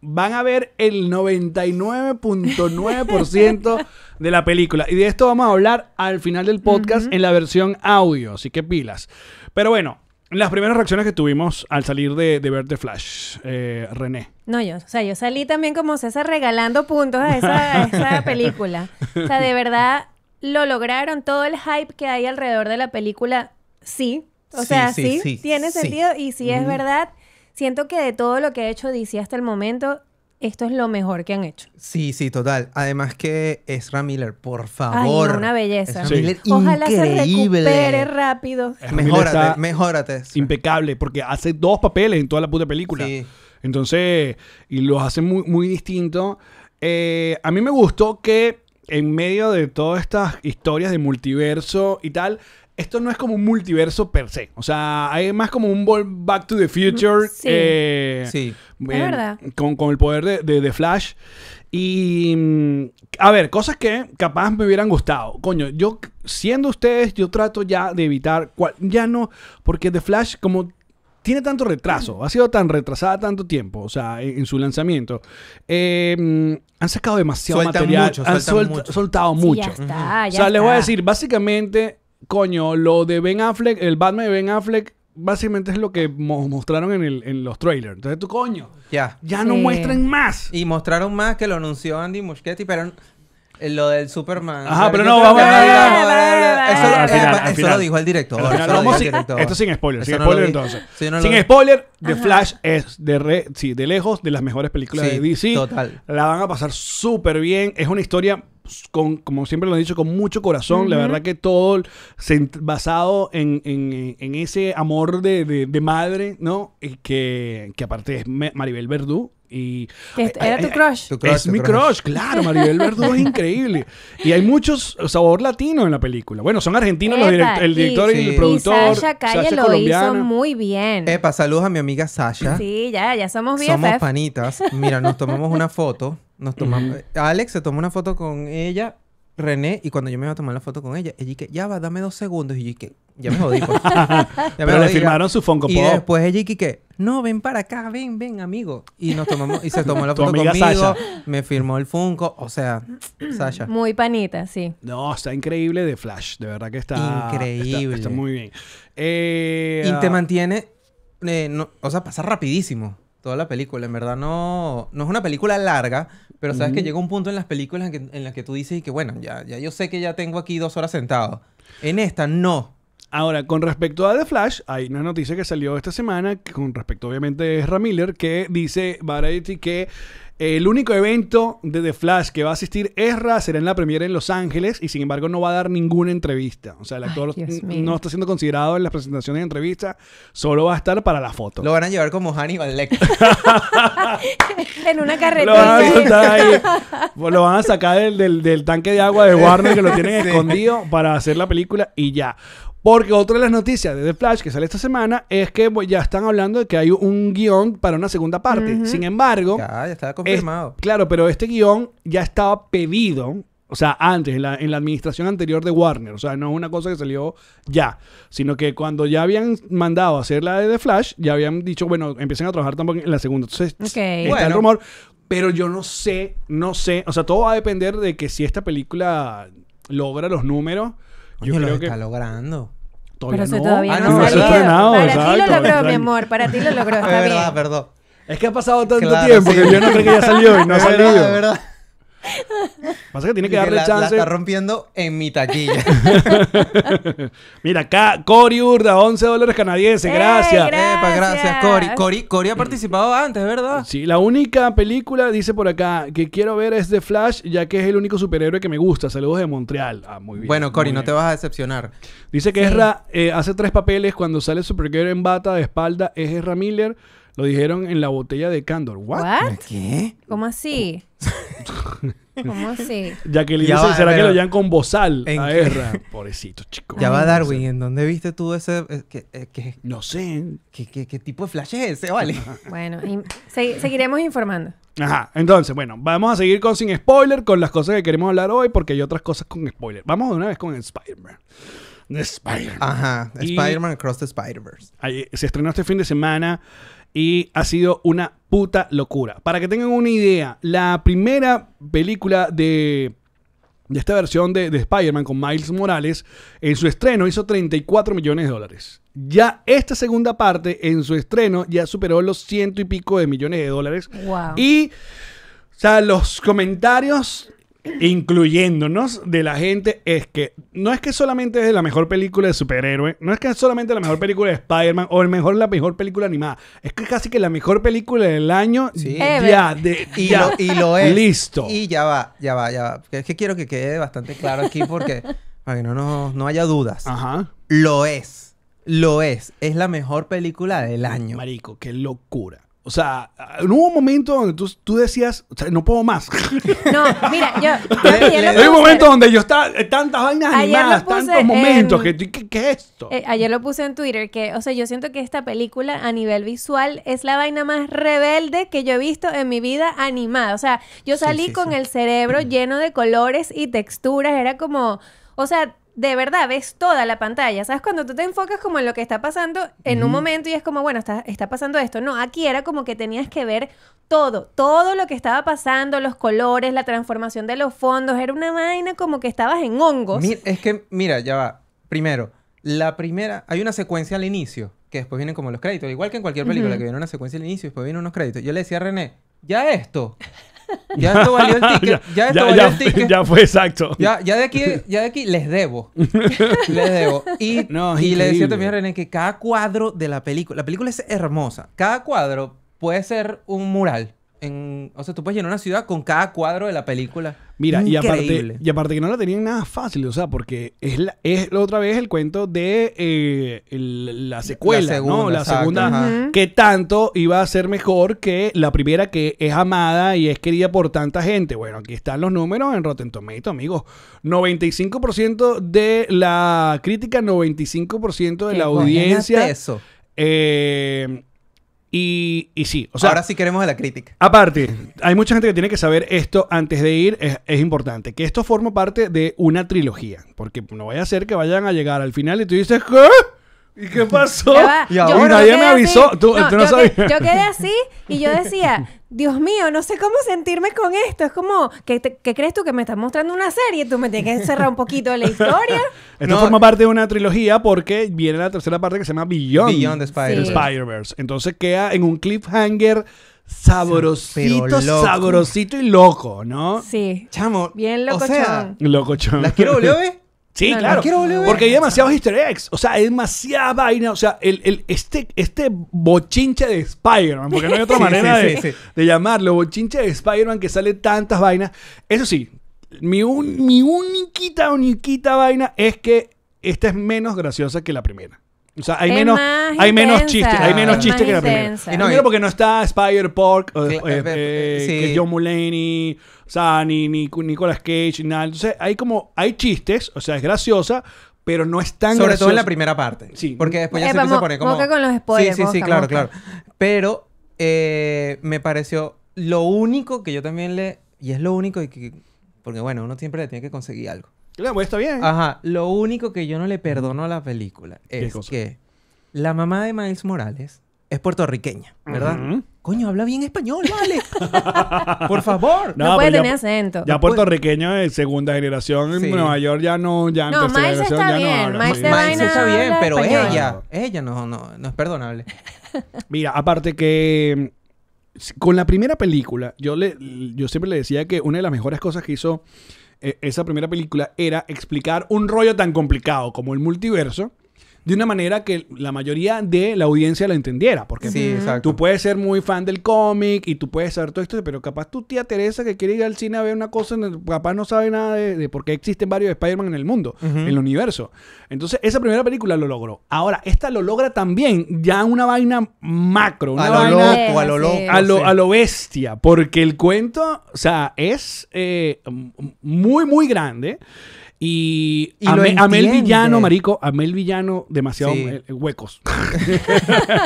van a ver el 99.9% de la película. Y de esto vamos a hablar al final del podcast en la versión audio, así que pilas. Pero bueno, las primeras reacciones que tuvimos al salir de, ver The Flash, eh, René. No, yo, o sea, yo salí también como César regalando puntos a esa, a esa película. O sea, de verdad lo lograron, todo el hype que hay alrededor de la película, sí, o sea, sí, tiene sentido y si es verdad, siento que de todo lo que ha hecho DC hasta el momento, esto es lo mejor que han hecho. Sí, sí, total. Además que Ezra Miller, por favor. Ay, una belleza. Ojalá se recupere rápido. mejórate, mejórate. Impecable, porque hace dos papeles en toda la puta película. Sí. Entonces, y los hace muy, muy distinto. Eh, a mí me gustó que en medio de todas estas historias de multiverso y tal, esto no es como un multiverso per se. O sea, hay más como un Back to the Future. Mm, sí. Eh, sí. verdad. Con, el poder de, de, Flash. Y. Mm, a ver, cosas que capaz me hubieran gustado. Coño, yo, siendo ustedes, yo trato ya de evitar. ya no. Porque The Flash, como. Tiene tanto retraso, mm. ha sido tan retrasada tanto tiempo, o sea, en, su lanzamiento. Eh, han sacado demasiado material, han soltado mucho. ya o sea, les voy a decir, básicamente coño, lo de Ben Affleck, el Batman de Ben Affleck, básicamente es lo que mostraron en, el, en, los trailers. Entonces, tú, coño, ya, ya no muestren más. Y mostraron más que lo anunció Andy Muschietti, pero eh, lo del Superman. Ajá, pero no, vamos a Eso lo dijo el director. Esto sin spoiler. Sin spoiler, entonces. Sin spoiler, The Flash es de, sí, de lejos de las mejores películas de DC. Total. La van a pasar súper bien. Es una historia con, como siempre lo han dicho, con mucho corazón. La verdad que todo basado en, ese amor de, madre, ¿no? que aparte es Maribel Verdú, era tu crush. es mi crush, claro. Maribel Verdú es increíble. Y hay muchos sabor latino en la película. Bueno, son argentinos los directores el director y, el productor. Y Sasha Calle lo hizo muy bien. Epa, saludos a mi amiga Sasha. Sí, ya, ya somos bien. Somos panitas. Mira, nos tomamos una foto. Nos tomamos. Alex se tomó una foto con ella René, y cuando yo me iba a tomar la foto con ella, ella que ya va, dame dos segundos. Y yo que ya me jodí. Pues". Pero le firmaron su Funko Pop. Y después ella que no, ven para acá, ven, ven, amigo. Y nos tomamos, y se tomó la foto conmigo, Sasha. me firmó el Funko, o sea, Sasha. Muy panita, sí. No, está increíble de Flash, de verdad que está... Increíble. Está, muy bien. Eh, y te mantiene, eh, no, o sea, pasa rapidísimo toda la película. En verdad no, no es una película larga, pero sabes que llega un punto en las películas en, las que tú dices que bueno, ya, ya yo sé que ya tengo aquí dos horas sentado. En esta no. Ahora, con respecto a The Flash, hay una noticia que salió esta semana, con respecto obviamente a Ezra Miller, que dice Variety que el único evento de The Flash que va a asistir Ezra será en la premiere en Los Ángeles y sin embargo no va a dar ninguna entrevista. O sea, el actor no está siendo considerado en las presentaciones de entrevistas, solo va a estar para la foto. Lo van a llevar como Hannibal Lecter. en una carretera. Lo van a, sacar del, tanque de agua de Warner que lo tienen escondido para hacer la película y ya. Porque otra de las noticias de The Flash que sale esta semana es que ya están hablando de que hay un guión para una segunda parte. Sin embargo. Ya, ya estaba confirmado. claro, pero este guión ya estaba pedido. O sea, antes, en la, administración anterior de Warner. O sea, no es una cosa que salió ya. Sino que cuando ya habían mandado a hacer la de The Flash, ya habían dicho, bueno, empiecen a trabajar tampoco en la segunda. Entonces, está el rumor. Pero yo no sé, no sé. O sea, todo va a depender de que si esta película logra los números. Yo creo que está logrando. Pero se todavía ah, no, no ha Para ti lo logró, mi amor. Para ti lo logró. Es verdad, perdón. Es que ha pasado tanto tiempo que yo no creo que ya salió y no ha salido. verdad. Pasa que tiene que darle la, chance. La está rompiendo en mi taquilla. Mira, acá, Cori Urda, 11 dólares canadienses. Eh, gracias. gracias. Cori. Cori. ha mm. participado antes, ¿verdad? Sí, la única película, dice por acá, que quiero ver es The Flash, ya que es el único superhéroe que me gusta. Saludos de Montreal. Ah, muy Bueno, Cori, no te vas a decepcionar. Dice que Esra eh, hace tres papeles cuando sale Supergirl en bata de espalda. Es Ezra Miller. Lo dijeron en la botella de Candor. ¿Qué? ¿Cómo así? ¿Cómo así? Ya que dicen ¿será que lo llevan con bozal ¿En a Pobrecito, chico. Ya va Darwin, ¿en dónde viste tú ese... Eh, eh, no sé. qué- tipo de flash es ese, vale? Bueno, seguiremos informando. Ajá, entonces, bueno, vamos a seguir con sin spoiler, con las cosas que queremos hablar hoy, porque hay otras cosas con spoiler. Vamos de una vez con Spider-Man. Spider-Man. Ajá, Spider-Man Across the Spider-Verse. Se estrenó este fin de semana y ha sido una puta locura. Para que tengan una idea, la primera película de, de esta versión de, Spider-Man con Miles Morales, en su estreno hizo 34 millones de dólares. Ya esta segunda parte, en su estreno, ya superó los ciento y pico de millones de dólares. Y, o sea, los comentarios incluyéndonos de la gente es que no es que solamente es la mejor película de superhéroe, no es que es solamente la mejor película de Spider-Man o el mejor, la mejor película animada, es que casi que la mejor película del año ya, de, y, ya, y Listo. Y ya va, ya va, ya va. Es que quiero que quede bastante claro aquí porque para que no, no, no haya dudas. Lo es. Lo es. Es la mejor película del año. Marico, qué locura. O sea, ah, no hubo un momento donde tú, decías, no puedo más. No, mira, yo. Eh, hay un momento donde yo estaba, eh, tantas vainas animadas, tantos momentos, que, ¿qué, esto? Eh, ayer lo puse en Twitter, que, o sea, yo siento que esta película a nivel visual es la vaina más rebelde que yo he visto en mi vida animada. O sea, yo salí con el cerebro lleno de colores y texturas, era como, o sea, de verdad ves toda la pantalla. ¿Sabes? Cuando tú te enfocas como en lo que está pasando en un momento y es como, bueno, está, está pasando esto. No, aquí era como que tenías que ver todo, todo lo que estaba pasando, los colores, la transformación de los fondos. Era una vaina como que estabas en hongos. es que, mira, ya va. Primero, la primera, hay una secuencia al inicio, que después vienen como los créditos. Igual que en cualquier película, que viene una secuencia al inicio y después vienen unos créditos. Yo le decía a René, ya esto. Ya esto valió el ticket. ya, el ticket. ya, fue exacto. Ya, ya, de aquí, ya de aquí les debo. les debo. Y, y le decía también a René que cada cuadro de la película, la película es hermosa. Cada cuadro puede ser un mural o sea, tú puedes llenar una ciudad con cada cuadro de la película. Mira, y aparte, y aparte que no la tenían nada fácil, o sea, porque es, la, es otra vez el cuento de eh, la secuela, la segunda, ¿no? La segunda, que tanto iba a ser mejor que la primera que es amada y es querida por tanta gente. Bueno, aquí están los números en Rotten Tomatoes, amigos. 95% de la crítica, 95% de la audiencia. Eso. Eh, y, sí, o sea. Ahora sí queremos de la crítica. Aparte, hay mucha gente que tiene que saber esto antes de ir. Es, es, importante que esto forma parte de una trilogía. Porque no vaya a ser que vayan a llegar al final y tú dices, ¿qué? ¿Y qué pasó? y, ahora, nadie me avisó. yo, quedé así y yo decía, Dios mío, no sé cómo sentirme con esto. Es como, ¿qué, crees tú que me estás mostrando una serie? Tú me tienes que encerrar un poquito de la historia. esto forma parte de una trilogía porque viene la tercera parte que se llama Beyond, Beyond the Spider-Verse. Entonces queda en un cliffhanger sabrosito, sabrosito y loco, ¿no? Sí. Chamo. Bien loco. O sea, locochón. ¿Las quiero volver Sí, claro. porque hay demasiados easter eggs. O sea, hay demasiada vaina. O sea, el, el, este, este bochinche de Spider-Man, porque no hay otra manera de, de, llamarlo, bochinche de Spider-Man que sale tantas vainas. Eso sí, mi, un, mi uniquita, vaina es que esta es menos graciosa que la primera. O sea, hay menos, hay menos chistes, hay menos chistes que la primera. Y no, primero porque no está Spider Pork, eh, eh, eh, eh, que John Mulaney. O sea, ni, ni Nicolas Cage, nada. Entonces, hay como, hay chistes, o sea, es graciosa, pero no es tan Sobre todo en la primera parte. Sí. Porque después ya se empieza a poner como... con los spoilers. Sí, sí, sí, claro, claro. Pero eh, me pareció lo único que yo también le... Y es lo único y que... Porque bueno, uno siempre le tiene que conseguir algo. Claro, pues está bien. Ajá. Lo único que yo no le perdono a la película es que la mamá de Miles Morales es puertorriqueña, ¿verdad? Coño, habla bien español, vale. Por favor. No, puede tener acento. Ya puertorriqueña de segunda generación en Nueva York ya no, ya en tercera generación bien. no habla. bien. está bien, pero ella, ella no, no, es perdonable. Mira, aparte que con la primera película, yo le, yo siempre le decía que una de las mejores cosas que hizo eh, esa primera película era explicar un rollo tan complicado como el multiverso de una manera que la mayoría de la audiencia lo entendiera. Porque tú puedes ser muy fan del cómic y tú puedes saber todo esto, pero capaz tu tía Teresa que quiere ir al cine a ver una cosa, capaz no sabe nada de, por qué existen varios Spider-Man en el mundo, en el universo. Entonces, esa primera película lo logró. Ahora, esta lo logra también ya una vaina macro, a lo loco, a lo loco. A lo, bestia, porque el cuento, o sea, es eh, muy, muy grande. Y, Amel villano, marico. Amel villano demasiado eh, huecos.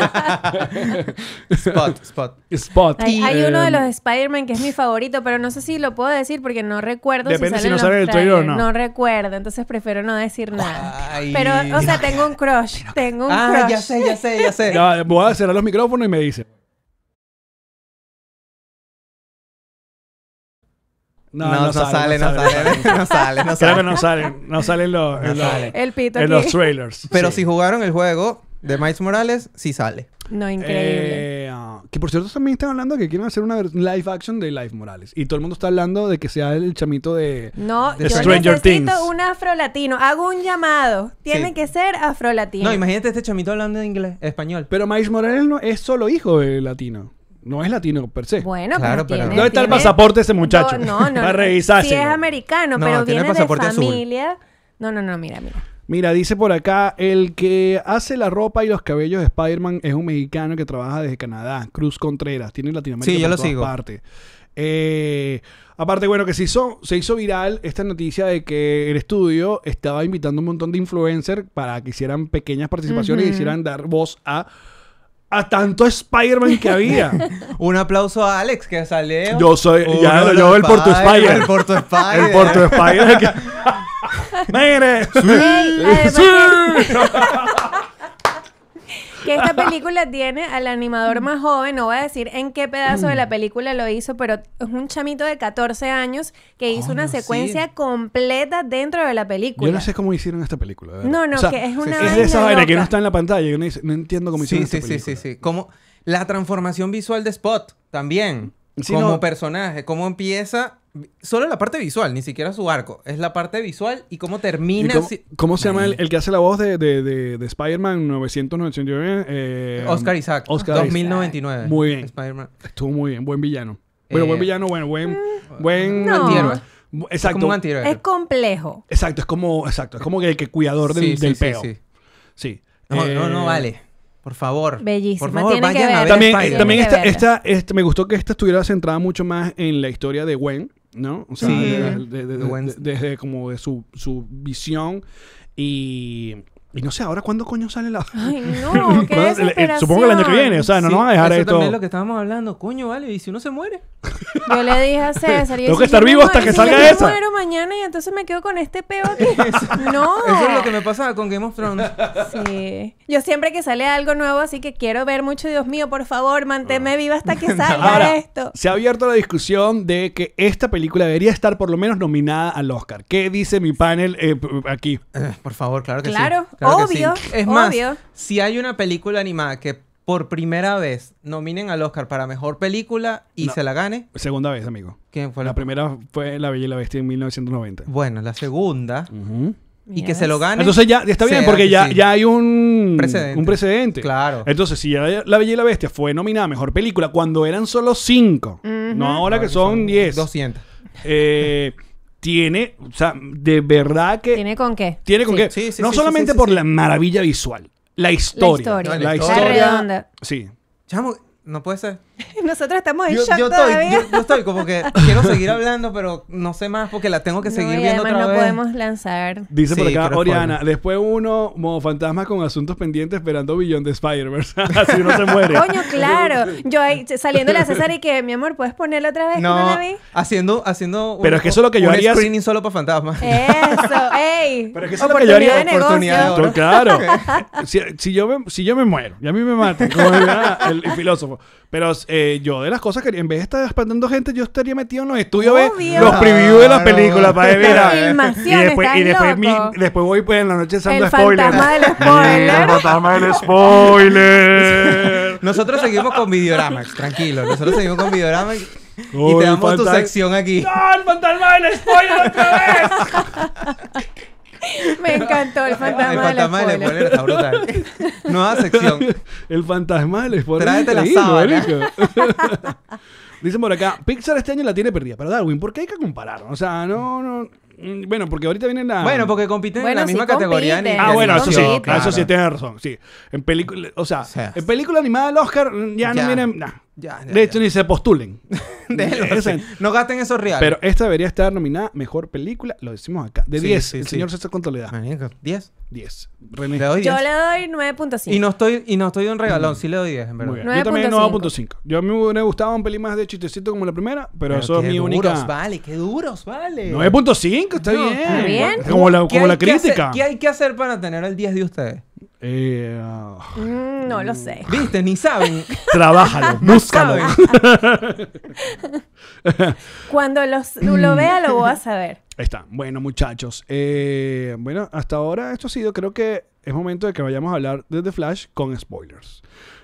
spot, spot. Spot. Hay, uno de los eh, Spider-Man que es mi favorito, pero no sé si lo puedo decir porque no recuerdo si, no sale el trailer o no. No recuerdo, entonces prefiero no decir nada. Pero, o sea, tengo un crush. Tengo un ah, crush. ya sé, ya sé, ya sé. voy a cerrar los micrófonos y me dice. No, no, no, sale, no sale, no sale, no sale. no salen, no los, el pito en los trailers. Pero si jugaron el juego de Miles Morales, sí sale. No, increíble. Eh, ah, que por cierto también están hablando que quieren hacer una live action de Live Morales. Y todo el mundo está hablando de que sea el chamito de, no, de yo Stranger Things. un afrolatino. Hago un llamado. Tiene que ser latino. No, imagínate este chamito hablando de inglés, español. Pero Miles Morales no es solo hijo de latino. No es latino per se. Bueno, claro, pero, ¿Dónde está el pasaporte ese muchacho? No, no, no. Sí es americano, pero tiene viene familia. No, no, no, mira, mira. Mira, dice por acá, el que hace la ropa y los cabellos de Spider-Man es un mexicano que trabaja desde Canadá, Cruz Contreras, tiene Latinoamérica Sí, yo lo sigo. Eh, aparte, bueno, que se hizo, viral esta noticia de que el estudio estaba invitando un montón de influencers para que hicieran pequeñas participaciones y hicieran dar voz a a tanto Spider-Man que había. Un aplauso a Alex que salió. Yo soy, ya lo el Porto Spider. El Porto Spider. El Porto Spider. ¡Sí! ¡Sí! que esta película tiene al animador mm. más joven, no voy a decir en qué pedazo de la mm. película lo hizo, pero es un chamito de 14 años que hizo una secuencia completa dentro de la película. Yo no sé cómo hicieron esta película. No, no, que es una. Es de esa vaina que no está en la pantalla. no, entiendo cómo hicieron esta película. Sí, sí, sí. Como la transformación visual de Spot también. como personaje, cómo empieza Solo la parte visual, ni siquiera su arco. Es la parte visual y cómo termina. cómo, se llama el, que hace la voz de, Spider-Man 999? Eh, Oscar Isaac. Oscar 2099. Muy bien. Estuvo muy bien. Buen villano. Bueno, buen eh, villano, bueno, buen. Eh, buen antihéroe. Exacto. Es, complejo. Exacto, es como, exacto, es como el que cuidador del, peo. Sí, No, no, eh, vale. Por favor. Bellísima. Por que También, también este, me gustó que esta estuviera centrada mucho más en la historia de Gwen. ¿no? O sea, de, de, de, desde como de su, su visión y y no sé, ¿ahora cuándo coño sale la...? Ay, no, qué eh, Supongo que el año que viene, o sea, no nos van a dejar eso esto. también es lo que estábamos hablando. Coño, vale, ¿y si uno se muere? Yo le dije a César... Tengo que estar vivo hasta que salga eso. esa. Yo muero mañana y entonces me quedo con este peo aquí. no. Eso es lo que me pasaba con Game of Thrones. Sí. Yo siempre que sale algo nuevo, así que quiero ver mucho, Dios mío, por favor, manténme viva hasta que salga Ahora, esto. Se ha abierto la discusión de que esta película debería estar por lo menos nominada al Oscar. ¿Qué dice mi panel eh, aquí? Eh, por favor, claro que sí. Claro obvio. Es más, si hay una película animada que por primera vez nominen al Oscar para mejor película y se la gane, Segunda vez, amigo. ¿quién fue la, primera fue La Bella y la Bestia en 1990. Bueno, la segunda. Y que se lo gane. Entonces ya está bien, porque ya, ya hay un Precedente. un precedente. Claro. Entonces, si ya La Bella y la Bestia fue nominada a Mejor Película cuando eran solo cinco, no ahora que son diez, 200. eh, tiene, o sea, de verdad que... ¿Tiene con qué? Tiene con qué. no solamente por la maravilla visual, la historia. La historia. La La historia sí. No puede ser. Nosotros estamos en yo, shock yo estoy, Yo, estoy como que quiero seguir hablando, pero no sé más porque la tengo que seguir viendo otra vez. no podemos lanzar. Dice por acá Oriana, después uno, modo fantasma con asuntos pendientes esperando Billón de spider Así uno se muere. Coño, claro. Yo ahí saliendo la César y que, mi amor, ¿puedes ponerla otra vez? No, no la haciendo, haciendo Pero un, es que eso es lo que yo haría. screening solo para fantasmas. Eso, ey. Pero es que eso es lo que yo haría. De oportunidad. Claro. si, yo me, si yo me muero y a mí me mato como el, el filósofo, pero eh, yo de las cosas que en vez de estar espantando gente, yo estaría metido en los estudios de los previews de las películas para ver. Y después, y después, voy pues, en la noche usando spoilers. spoiler. el fantasma del spoiler. Nosotros seguimos con Videoramax, tranquilo. Nosotros seguimos con Videoramax. Y te damos tu sección aquí. ¡No, el fantasma del spoiler otra vez! Me encantó el fantasma. El fantasma de la escuela está brutal. Nueva sección. El fantasma de la Tráete la sábana. Dicen por acá, Pixar este año la tiene perdida. Pero Darwin, ¿por qué hay que comparar? O sea, no, no. Mm, bueno, porque ahorita vienen la. Bueno, porque compiten en la misma categoría. Compiten, ah, bueno, eso sí. Ah, eso sí tienes razón. Sí. En película, o sea, en película animada del Oscar mm, ya, no vienen. Nah. ya, de hecho, ni se postulen. No gasten esos reales. Pero esta debería estar nominada Mejor Película, lo decimos acá. De 10, el señor César ¿cuánto le da? 10. 10. 10? Yo le doy 9.5. Y no estoy y no un regalón, mm. sí le doy 10, en verdad. Muy bien. Yo también 9.5. Yo a mí me hubiera gustado un pelín más de chistecito como la primera, pero, eso es mi duros, única. vale, qué duros, vale. 9.5, está bien. bien. Como la, como la crítica. ¿Qué hay que hacer para tener el 10 de ustedes? Eh, mm, no lo sé. Viste, ni saben. Trabájalo, búscalo. Cuando los, lo vea lo voy a saber. Ahí está. Bueno, muchachos. Eh, bueno, hasta ahora esto ha sido. Creo que es momento de que vayamos a hablar de The Flash con spoilers.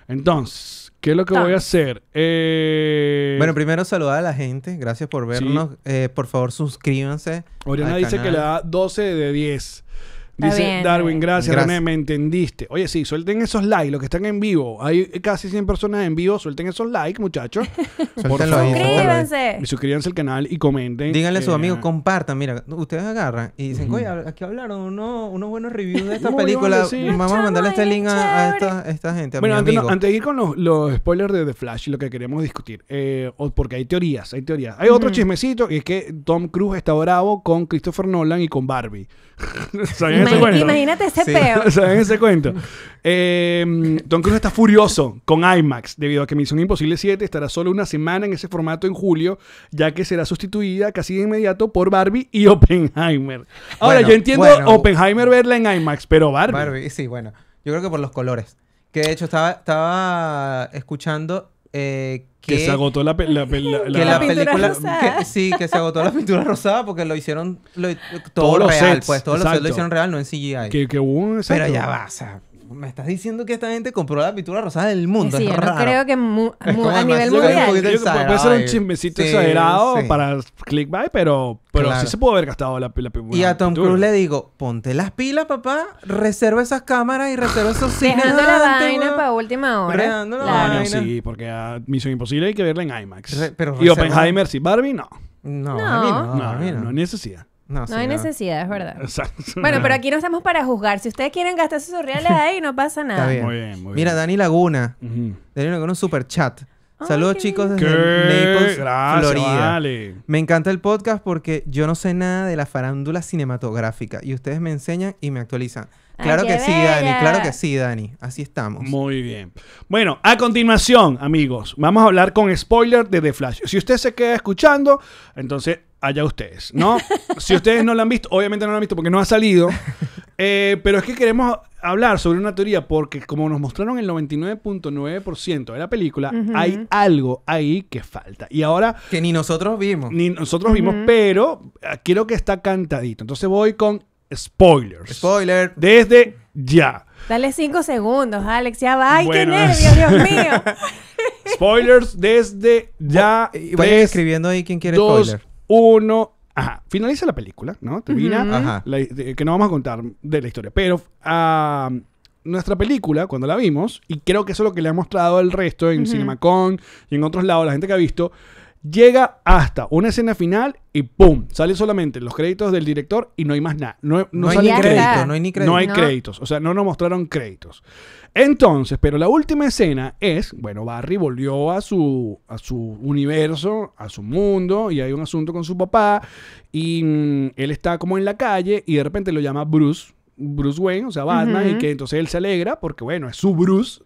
Entonces, ¿qué es lo que voy a hacer? Eh, bueno, primero saludar a la gente. Gracias por vernos. por favor, suscríbanse. Oriana dice que le da 12 de 10. Dice Darwin, gracias, me entendiste. Oye, sí, suelten esos likes, los que están en vivo. Hay casi 100 personas en vivo, suelten esos likes, muchachos. Suscríbanse. Y suscríbanse al canal y comenten. Díganle a sus eh, amigos, compartan. Mira, ustedes agarran y dicen, oye, aquí hablaron unos, buenos reviews de esta película. Vamos a mandarle este link a, esta, gente. bueno, antes, de ir con los, spoilers de The Flash y lo que queremos discutir, eh, porque hay teorías, hay teorías. Hay otro chismecito y es que Tom Cruise está bravo con Christopher Nolan y con Barbie. ¿Saben ese cuento? Imagínate ese ¿Saben ese cuento? Em, Tom Cruise está furioso con IMAX debido a que Misión Imposible 7 estará solo una semana en ese formato en julio, ya que será sustituida casi de inmediato por Barbie y Oppenheimer. Ahora, yo entiendo Oppenheimer verla en IMAX, pero Barbie. Barbie, sí, bueno. Yo creo que por los colores. Que de hecho estaba, estaba escuchando eh, que, se agotó la, la, película rosada. sí que se agotó la pintura rosada porque lo hicieron todo real pues todos los lo hicieron real no en CGI que hubo un pero ya va me estás diciendo que esta gente compró la pintura rosada del mundo. Sí, yo creo que a nivel mundial. Puede, ser un chismecito exagerado para clickbait, pero, pero claro. sí se pudo haber gastado la, pila Y a Tom Cruise le digo, ponte las pilas, papá, reserva esas cámaras y reserva esos cines. Dejando la vaina para última hora. No, la vaina. sí, porque a Misión Imposible hay que verla en IMAX. y Oppenheimer, sí. Barbie, no. No, no. no, no, no, no, no necesidad. No, hay necesidad, es verdad. Bueno, pero aquí no estamos para juzgar. Si ustedes quieren gastar sus reales ahí, no pasa nada. Muy bien, muy bien. Mira, Dani Laguna. Dani Laguna, un super chat. Saludos chicos desde Naples, Florida. Me encanta el podcast porque yo no sé nada de la farándula cinematográfica y ustedes me enseñan y me actualizan. Claro que sí, Dani, claro que sí, Dani. Así estamos. Muy bien. Bueno, a continuación, amigos, vamos a hablar con spoiler de The Flash. Si usted se queda escuchando, entonces allá ustedes, ¿no? si ustedes no lo han visto, obviamente no lo han visto porque no ha salido, eh, pero es que queremos hablar sobre una teoría porque como nos mostraron el 99.9% de la película, hay algo ahí que falta. Y ahora... Que ni nosotros vimos. Ni nosotros vimos, pero eh, quiero que está cantadito. Entonces voy con spoilers. Spoiler. Desde ya. Dale cinco segundos, Alex. Ya va. ¡Ay, qué nervios, Dios mío! Spoilers desde ya. Voy eh, escribiendo ahí quien quiere spoilers. spoiler uno. Ajá, finaliza la película, ¿no? Termina, que no vamos a contar de la historia, pero nuestra película, cuando la vimos, y creo que eso es lo que le ha mostrado al resto en CinemaCon y en otros lados, la gente que ha visto, llega hasta una escena final y ¡pum! Salen solamente los créditos del director y no hay más nada. No, hay créditos. No hay créditos. No hay créditos. O sea, no nos mostraron créditos. Entonces, pero la última escena es, bueno, Barry volvió a su, a su universo, a su mundo, y hay un asunto con su papá, y mm, él está como en la calle y de repente lo llama Bruce. Bruce Wayne, o sea, Batman, y que entonces él se alegra porque, bueno, es su Bruce,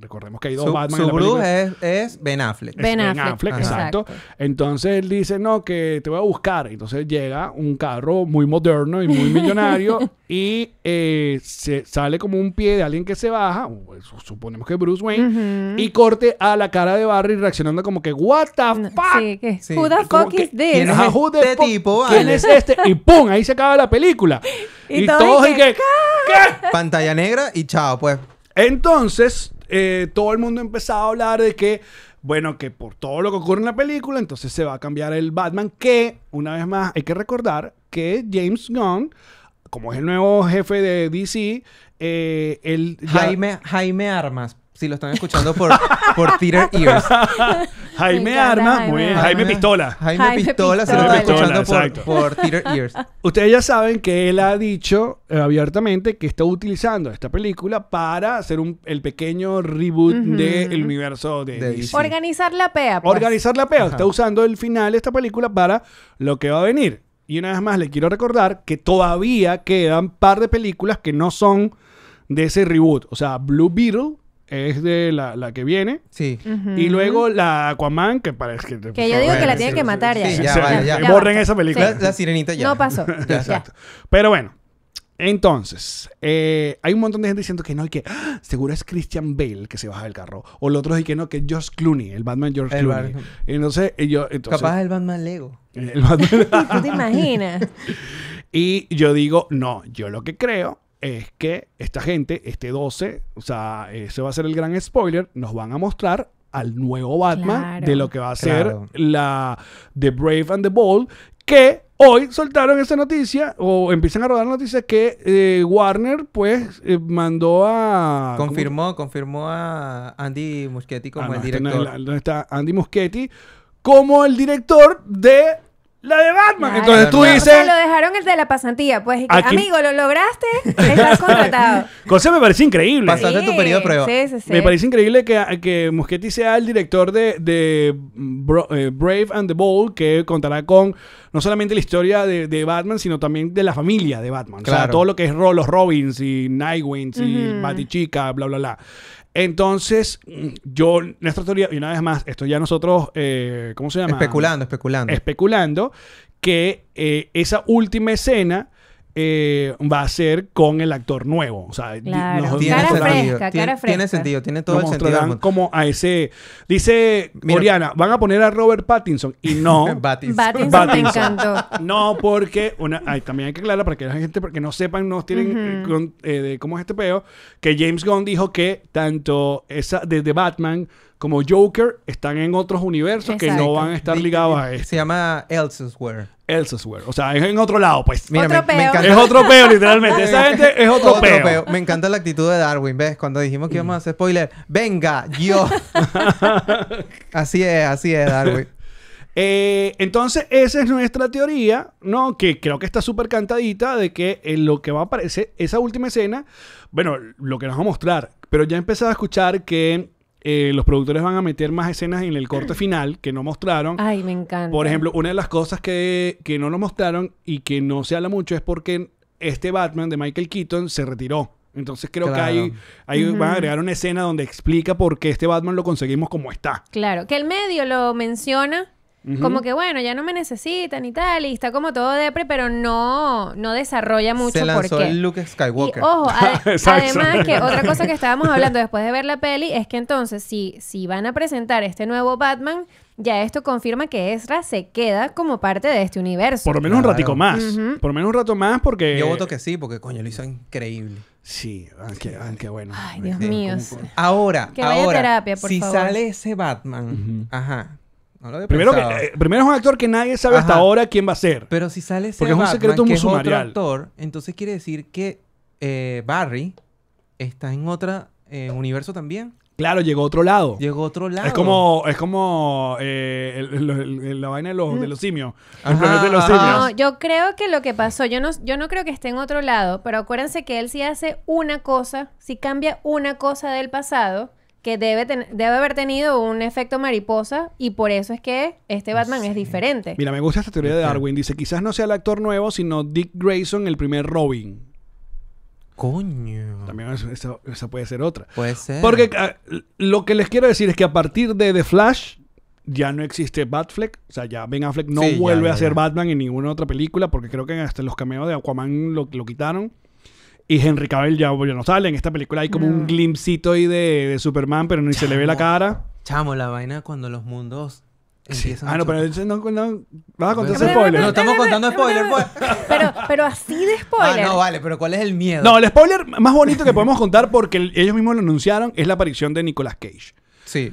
recordemos que hay dos Batman. Su Bruce es, Ben Affleck. Ben, Affleck, exacto. Entonces él dice, no, que te voy a buscar. Entonces llega un carro muy moderno y muy millonario y eh, sale como un pie de alguien que se baja, pues, suponemos que Bruce Wayne, y corte a la cara de Barry reaccionando como que, what the fuck? Who the ¿Quién es este tipo? ¿Quién es este? Y pum, ahí se acaba la película. y, todos y que, Pantalla negra y chao, pues. Entonces, eh, todo el mundo empezaba a hablar de que, bueno, que por todo lo que ocurre en la película, entonces se va a cambiar el Batman, que, una vez más, hay que recordar que James Gunn, como es el nuevo jefe de DC, eh, él... Jaime, Jaime Armas, si lo están escuchando por, por Ears. Jaime Arma, Jaime. Pistola. Jaime, Pistola, se lo están escuchando por, por Ears. Ustedes ya saben que él ha dicho eh, abiertamente que está utilizando esta película para hacer el pequeño reboot del universo de, Organizar la PEA. Pues. Organizar la PEA. Está usando el final de esta película para lo que va a venir. Y una vez más, le quiero recordar que todavía quedan un par de películas que no son de ese reboot. O sea, Blue Beetle es de la, la que viene. Sí. Y luego la Aquaman, que parece que... Que yo digo que la tiene que matar ya. Sí, ya, va, ya, Borren esa película. La, sirenita ya. No pasó. Exacto. Pero bueno. Entonces, eh, hay un montón de gente diciendo que no, y que ¡Ah! seguro es Christian Bale que se baja del carro. O el otro es que no, que es George Clooney, el Batman George el Clooney. Batman. Entonces, yo, entonces, Capaz el Batman Lego. El Batman... ¿Tú te imaginas? y yo digo, no, yo lo que creo es que esta gente, este 12, o sea, ese va a ser el gran spoiler, nos van a mostrar al nuevo Batman de lo que va a ser la The Brave and the Bold, que hoy soltaron esa noticia o empiezan a rodar noticias que eh, Warner pues eh, mandó a confirmó confirmó a Andy Muschietti como ah, el este director. está Andy Muschietti como el director de la de Batman. Entonces tú dices. lo dejaron el de la pasantía. Pues, amigo, lo lograste. Estás contratado. Cosa me parece increíble. Pasaste tu periodo de prueba. Sí, sí, sí me parece increíble que, que Muschetti sea el director de, de mm, eh, Brave and the Bold, que contará con no solamente la historia de, Batman, sino también de la familia de Batman. Claro. O sea, todo lo que es los Robins y Nightwings y Batichica, bla, bla, bla. Entonces, mm, yo, nuestra teoría, y una vez más, esto ya nosotros, eh, ¿cómo se llama? Especulando, especulando. Especulando que eh, esa última escena eh, va a ser con el actor nuevo. O sea, tiene, cara tiene, sentido, tiene todo el sentido. como a ese. Dice Moriana, van a poner a Robert Pattinson y no. Pattinson. No, porque una, también hay que aclarar para que la gente, porque no sepan, no tienen eh, eh, cómo es este peo, que James Gunn dijo que tanto esa Batman como Joker están en otros universos que no van a estar ligados a esto. Se llama Elsewhere elsewhere. O sea, es en otro lado, pues. Mira, me, encanta... Es otro peo, literalmente. Esa gente es otro, peo. Me encanta la actitud de Darwin, ¿ves? Cuando dijimos que íbamos a hacer spoiler. ¡Venga, yo! así es, así es, Darwin. Eh, entonces, esa es nuestra teoría, ¿no? Que creo que está súper cantadita de que en eh, lo que va a aparecer, esa última escena, bueno, lo que nos va a mostrar. Pero ya empezaba a escuchar que eh, los productores van a meter más escenas en el corte final que no mostraron. Ay, me encanta. Por ejemplo, una de las cosas que, no lo mostraron y que no se habla mucho es porque este Batman de Michael Keaton se retiró. Entonces creo que ahí, ahí van a agregar una escena donde explica por qué este Batman lo conseguimos como está. Claro, que el medio lo menciona como que bueno, ya no me necesitan y tal, y está como todo depre, pero no, no desarrolla mucho Se lanzó el Luke Skywalker. ojo, además que otra cosa que estábamos hablando después de ver la peli es que entonces si, si van a presentar este nuevo Batman, ya esto confirma que Ezra se queda como parte de este universo. Por lo menos un ratico más. Por lo menos un rato más porque... Yo voto que sí, porque coño, lo hizo increíble. Sí, ah, qué, ah, bueno. Ay, Dios mío. Ahora, ahora, si sale ese Batman, ajá, primero, eh, primero es un actor que nadie sabe hasta ahora quién va a ser. Pero si sale Porque es un secreto muy es actor, entonces quiere decir que eh, Barry está en otro eh, universo también. Claro, llegó a otro lado. Llegó a otro lado. Es como, es como la vaina de los, mm. simios. No, yo creo que lo que pasó, yo no, yo no creo que esté en otro lado, pero acuérdense que él si hace una cosa, si cambia una cosa del pasado, que debe, debe haber tenido un efecto mariposa y por eso es que este Batman es diferente. Mira, me gusta esta teoría de Darwin. Dice, quizás no sea el actor nuevo, sino Dick Grayson, el primer Robin. Coño. También esa puede ser otra. Puede ser. Porque ah, lo que les quiero decir es que a partir de The Flash ya no existe Batfleck. O sea, ya Ben Affleck no vuelve a ser Batman en ninguna otra película porque creo que hasta los cameos de Aquaman lo quitaron. Y Henry Cavill ya no sale. En esta película hay como un glimpsito ahí de, Superman, pero ni se le ve la cara. Chamo, la vaina cuando los mundos Sí. Ah, no, pero no, no, a contar spoiler. no, estamos contando spoiler, Pero, pero así de spoiler. Ah, no, vale, pero ¿cuál es el miedo? No, el spoiler más bonito que podemos contar, porque ellos mismos lo anunciaron, es la aparición de Nicolas Cage.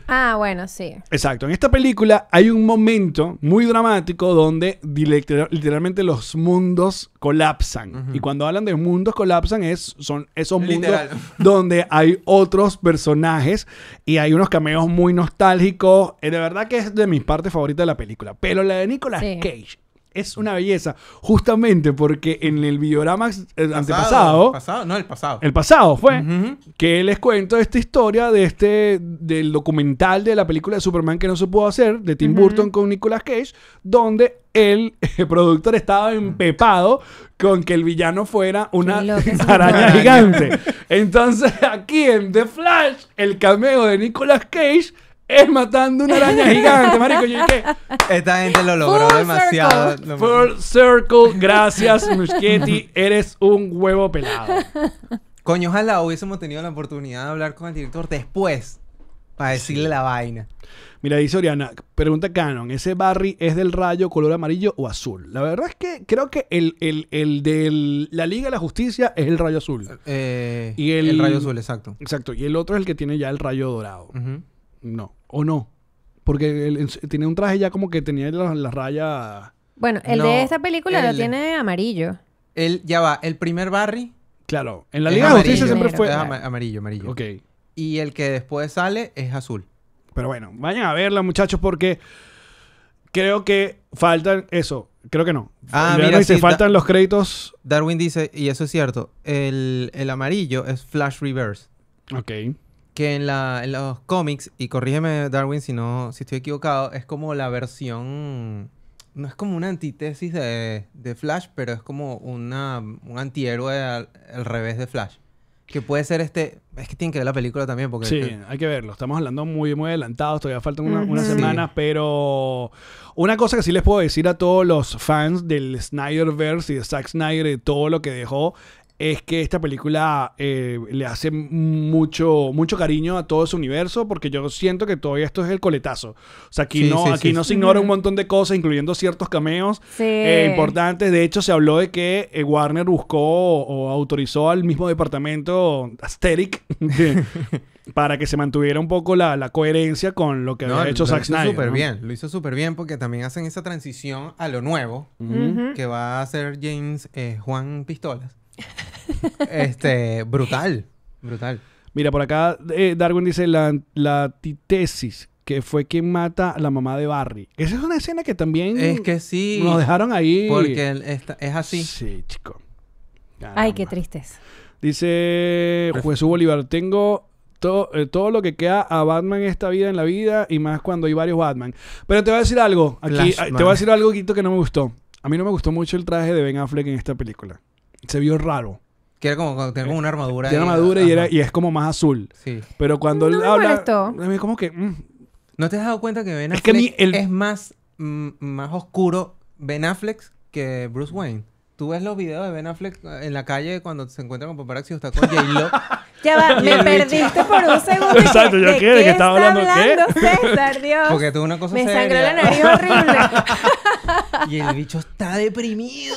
Ah, bueno, sí. Exacto. En esta película hay un momento muy dramático donde literalmente los mundos colapsan. Y cuando hablan de mundos colapsan es, son esos mundos donde hay otros personajes y hay unos cameos muy nostálgicos. Eh, de verdad que es de mis partes favoritas de la película. Pero la de Nicolas Cage es una belleza. Justamente porque en el videorama el eh, antepasado. Pasado, no, el pasado. El pasado fue que les cuento esta historia de este. del documental de la película de Superman que no se pudo hacer, de Tim Burton con Nicolas Cage, donde el, el productor estaba empepado con que el villano fuera una araña gigante. Entonces, aquí en The Flash, el cameo de Nicolas Cage es matando una araña gigante, marico. Yo esta gente lo logró demasiado. Full circle, gracias, Muschietti. Eres un huevo pelado. Coño, ojalá hubiésemos tenido la oportunidad de hablar con el director después para decirle la vaina. Mira, dice Oriana, pregunta Canon, ¿ese Barry es del rayo color amarillo o azul? La verdad es que creo que el, de la Liga de la Justicia es el rayo azul. Eh, y el, rayo azul, exacto. Exacto, y el otro es el que tiene ya el rayo dorado. Ajá. No. ¿O no? Porque tiene un traje ya como que tenía la, la raya... Bueno, el de esta película lo tiene amarillo. Él ya va, el primer Barry Claro. En la Liga de Justicia siempre fue... amarillo, amarillo. Ok. Y el que después sale es azul. Pero bueno, vayan a verla, muchachos, porque creo que faltan eso. Creo que no. Ah, mira, dice, faltan los créditos. Darwin dice, y eso es cierto, el amarillo es Flash Reverse. Ok que en, la, los cómics, y corrígeme Darwin si no, si estoy equivocado, es como la versión, no es como una antítesis de, Flash, pero es como una, un antihéroe al, revés de Flash. Que puede ser este, es que tiene que ver la película también porque... Sí, hay que verlo, estamos hablando muy, muy adelantados, todavía faltan unas una semanas, pero una cosa que sí les puedo decir a todos los fans del Snyderverse y de Zack Snyder y todo lo que dejó es que esta película eh, le hace mucho, mucho cariño a todo su universo, porque yo siento que todavía esto es el coletazo. O sea, aquí no, aquí no se ignora un montón de cosas, incluyendo ciertos cameos eh, importantes. De hecho, se habló de que eh, Warner buscó o, autorizó al mismo departamento Asteric para que se mantuviera un poco la, coherencia con lo que no, había hecho Zack Snyder. Lo hizo súper bien, lo hizo súper bien porque también hacen esa transición a lo nuevo que va a hacer James Juan Pistolas. este, brutal, brutal. Mira, por acá eh, Darwin dice la, la que fue quien mata a la mamá de Barry. Esa es una escena que también es que sí, nos dejaron ahí. Porque es así. Sí, chico. Ay, qué tristes. Dice Juez Bolívar, tengo eh, todo lo que queda a Batman esta vida en la vida y más cuando hay varios Batman. Pero te voy a decir algo, aquí, eh, te voy a decir algo que no me gustó. A mí no me gustó mucho el traje de Ben Affleck en esta película se vio raro. Que era como cuando una armadura. Tiene armadura y, era, y es como más azul. Sí. Pero cuando No él habla. como que. Mm. ¿No te has dado cuenta que Ben Affleck es más, mm, más oscuro Ben Affleck que Bruce Wayne? Tú ves los videos de Ben Affleck eh, en la calle cuando se encuentra con paparazzi o está con J-Lo. Ya va, me perdiste por un segundo. Exacto, yo qué? que está estaba hablando? ¿Qué? César, Dios. porque tuve una cosa me sangró la nariz horrible. Y el bicho está deprimido,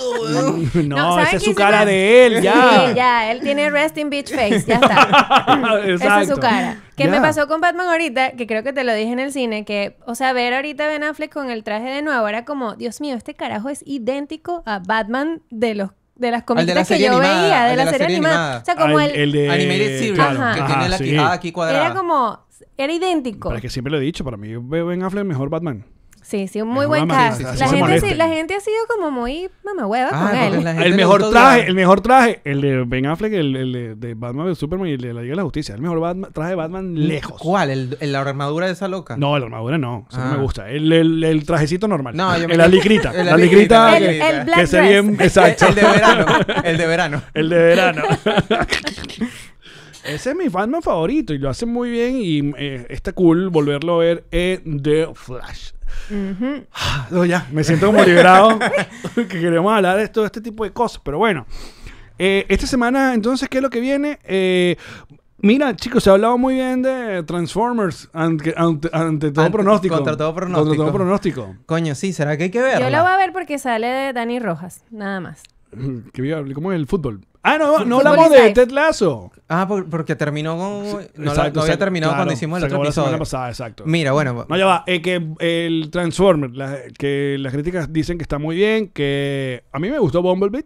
No, esa es su cara de él, ya. Sí, ya, él tiene resting bitch face, ya está. esa es su cara. ¿qué me pasó con Batman ahorita, que creo que te lo dije en el cine, que, o sea, ver ahorita Ben Affleck con el traje de nuevo era como, Dios mío, este carajo es idéntico a Batman de los de las comiquitas que yo veía, de, la, de la, serie, animada. O sea, como el, de... Animated Series, que tiene la quijada aquí cuadrada. Era como... Era idéntico. Para que siempre lo he dicho, para mí Ben Affleck es mejor Batman. Sí, sí, un muy buen cast. La, gente, la gente ha sido como muy mamahueva ah, con él. El mejor traje, el mejor traje, el de Ben Affleck, el, de Batman de Superman y de la Liga de la Justicia. El mejor traje de Batman lejos. ¿Cuál? ¿El, la armadura de esa loca? No, la armadura no. Eso no me ah. gusta. El, el, trajecito normal. No, yo me... La ligrita. la ligrita. El, que, el black se exacto. el de verano. El de verano. el de verano. Ese es mi Batman favorito y lo hace muy bien y eh, está cool volverlo a ver en The Flash. Ah, ya, me siento como liberado que queremos hablar de todo este tipo de cosas, pero bueno. Eh, esta semana, entonces, ¿qué es lo que viene? Eh, mira, chicos, se ha hablado muy bien de Transformers ante, todo pronóstico. Contra todo pronóstico. Coño, sí, ¿será que hay que ver Yo lo voy a ver porque sale de Dani Rojas, nada más. Que ¿Cómo es el fútbol? Ah, no, no hablamos de Ted Lasso. Ah, porque terminó con... no, había terminado cuando hicimos el otro episodio. exacto. Mira, bueno, No, ya va. Eh, que el Transformer, que las críticas dicen que está muy bien, que a mí me gustó Bumblebee.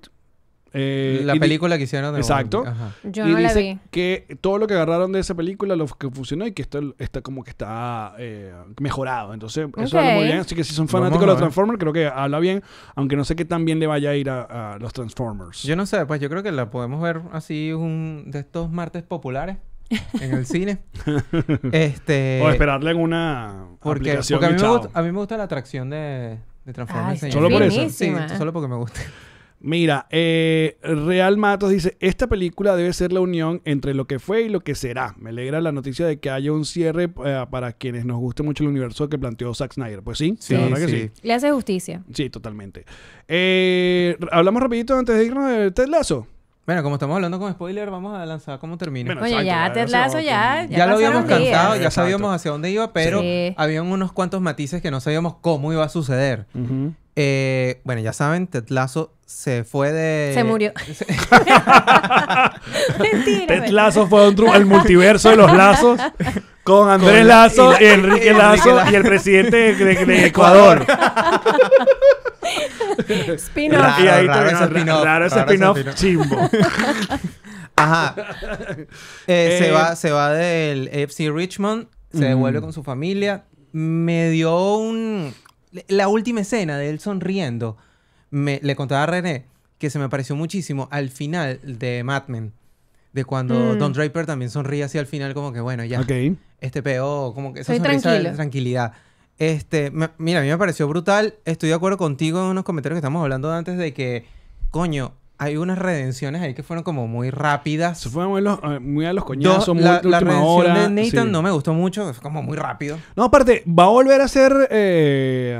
Eh, la película que hicieron de Exacto. Yo y no que todo lo que agarraron de esa película lo que funcionó y que esto está como que está eh, mejorado. Entonces, eso muy bien. Así que si son fanáticos de los Transformers, creo que habla bien, aunque no sé qué tan bien le vaya a ir a, los Transformers. Yo no sé, pues yo creo que la podemos ver así de estos martes populares en el cine. este, o esperarle en una porque, a, mí me gusta, a mí me gusta la atracción de, de Transformers. solo por eso. Sí, solo porque me gusta. Mira, eh, Real Matos dice, esta película debe ser la unión entre lo que fue y lo que será. Me alegra la noticia de que haya un cierre eh, para quienes nos guste mucho el universo que planteó Zack Snyder. Pues sí, sí verdad que sí. Le hace justicia. Sí, totalmente. Eh, Hablamos rapidito antes de irnos de Ted Bueno, como estamos hablando con spoiler, vamos a lanzar cómo termina. Bueno, ya, Ted ya, ya. Ya, lo habíamos cantado, ya sabíamos hacia dónde iba, pero había unos cuantos matices que no sabíamos cómo iba a suceder. Eh, bueno, ya saben, Ted Lasso se fue de... Se murió. Mentira. Ted Lasso fue un al multiverso de los lazos con Andrés Lazo, y Enrique Lazo y el presidente de, Ecuador. spin-off. y ahí raro, ese Claro, ese spin-off chimbo. Ajá. Eh, se, eh, va, se va del FC Richmond, se devuelve con su familia. Me dio un la última escena de él sonriendo, me, le contaba a René que se me pareció muchísimo al final de Mad Men. De cuando mm. Don Draper también sonríe así al final, como que bueno, ya. Este peo, como que esa sonrisa de tranquilidad. Este, mira, a mí me pareció brutal. Estoy de acuerdo contigo en unos comentarios que estamos hablando antes de que, coño, hay unas redenciones ahí que fueron como muy rápidas. Se fueron muy, a los eh, coñazos, muy la, la redención de Nathan no me gustó mucho, es como muy rápido. No, aparte, va a volver a ser, eh,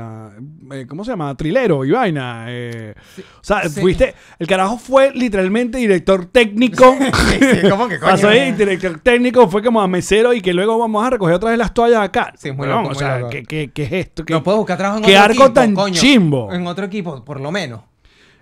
eh, ¿cómo se llama? Trilero y vaina. o sea, fuiste, el carajo fue literalmente director técnico. ¿cómo que coño? director técnico, fue como a mesero y que luego vamos a recoger otra vez las toallas acá. Sí, O ¿qué, es esto? ¿Qué, no puedo buscar arco tan coño, chimbo? En otro equipo, por lo menos.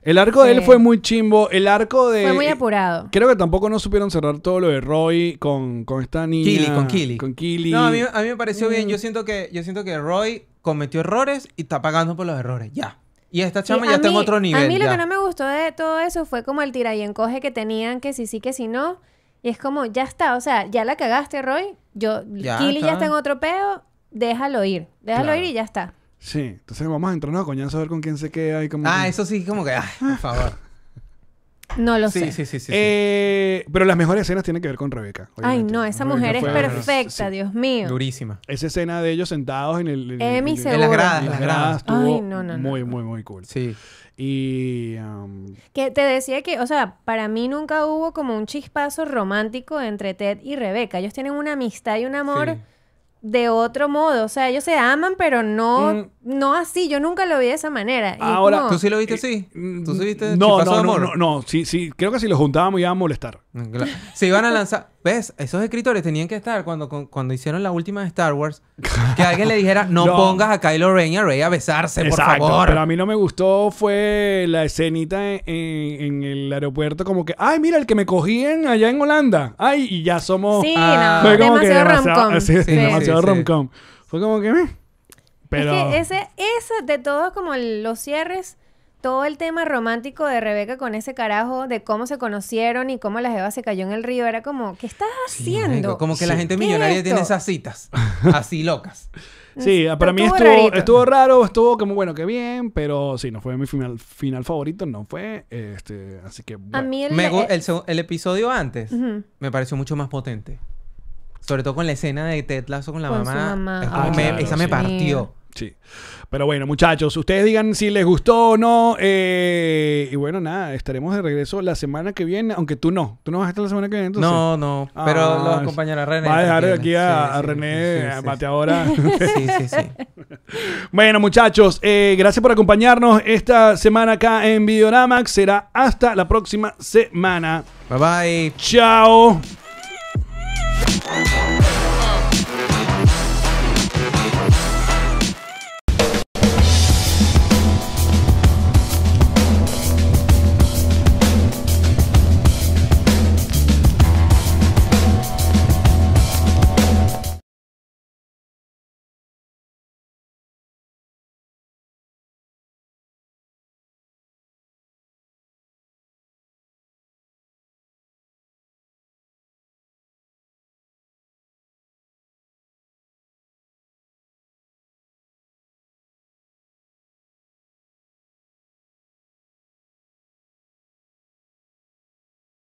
El arco de él fue muy chimbo. El arco de. Fue muy apurado. Creo que tampoco no supieron cerrar todo lo de Roy con, con esta niña. Kili, con Kili. Con No, a mí, me pareció bien. Mm. Yo siento, que, yo siento que Roy cometió errores y está pagando por los errores. Ya. Y esta chama ya está en otro nivel. A mí lo que no me gustó de todo eso fue como el tira y encoge que tenían, que si sí, que si no. Y es como, ya está. O sea, ya la cagaste, Roy. Yo, Kili ya está en otro peo. Déjalo ir. Déjalo ir y ya está. Sí, entonces vamos a entrarnos a a ver con quién se queda y cómo. Ah, eso sí, como que, ay, por ah. favor. No lo sé. Sí, sí, sí, eh, Pero las mejores escenas tienen que ver con Rebeca. Ay, no, esa mujer es perfecta, Dios mío. Durísima. Esa escena de ellos sentados en el. en, las gradas. En las gradas. Ay, no, muy, muy, muy cool. Sí. Y. Um, que te decía que, o sea, para mí nunca hubo como un chispazo romántico entre Ted y Rebeca. Ellos tienen una amistad y un amor. De otro modo, o sea, ellos se aman, pero no mm, no así, yo nunca lo vi de esa manera. Ahora, ¿tú sí lo viste eh, así? ¿Tú sí mm, viste no, no, no, no, no, sí, sí, creo que si lo juntábamos iban a molestar. Mm, se iban a lanzar, ¿ves? Esos escritores tenían que estar cuando, cuando hicieron la última de Star Wars, que alguien le dijera, no, pongas a Kylo Ren y a Rey a besarse, por favor. Pero a mí no me gustó fue la escenita en, el aeropuerto, como que, ay, mira, el que me cogían allá en Holanda. Ay, y ya somos. Sí, ah. no, fue como demasiado que com demasiado rom-com. Fue como que, mm". Es que ese, ese de todos como los cierres, todo el tema romántico de Rebeca con ese carajo, de cómo se conocieron y cómo la jeva se cayó en el río, era como, ¿qué estás haciendo? como que la gente millonaria tiene esas citas, así locas. Mm, sí, para mí estuvo, estuvo raro, estuvo como, bueno, que bien, pero sí, no fue mi final, favorito, no fue, este, así que... A mí el, eh, el, episodio antes me pareció mucho más potente. Sobre todo con la escena de Ted con la mamá. Ah, esa me partió. Sí. Pero bueno, muchachos, ustedes digan si les gustó o no. Eh, y bueno, nada, estaremos de regreso la semana que viene, aunque tú no. ¿Tú no vas a estar la semana que viene No, no, ah, pero a acompañar a René. Va a dejar aquí a, René, mate sí, Sí, sí, bueno, muchachos, eh, gracias por acompañarnos esta semana acá en Videonamax, Será hasta la próxima semana. Bye bye. Chao.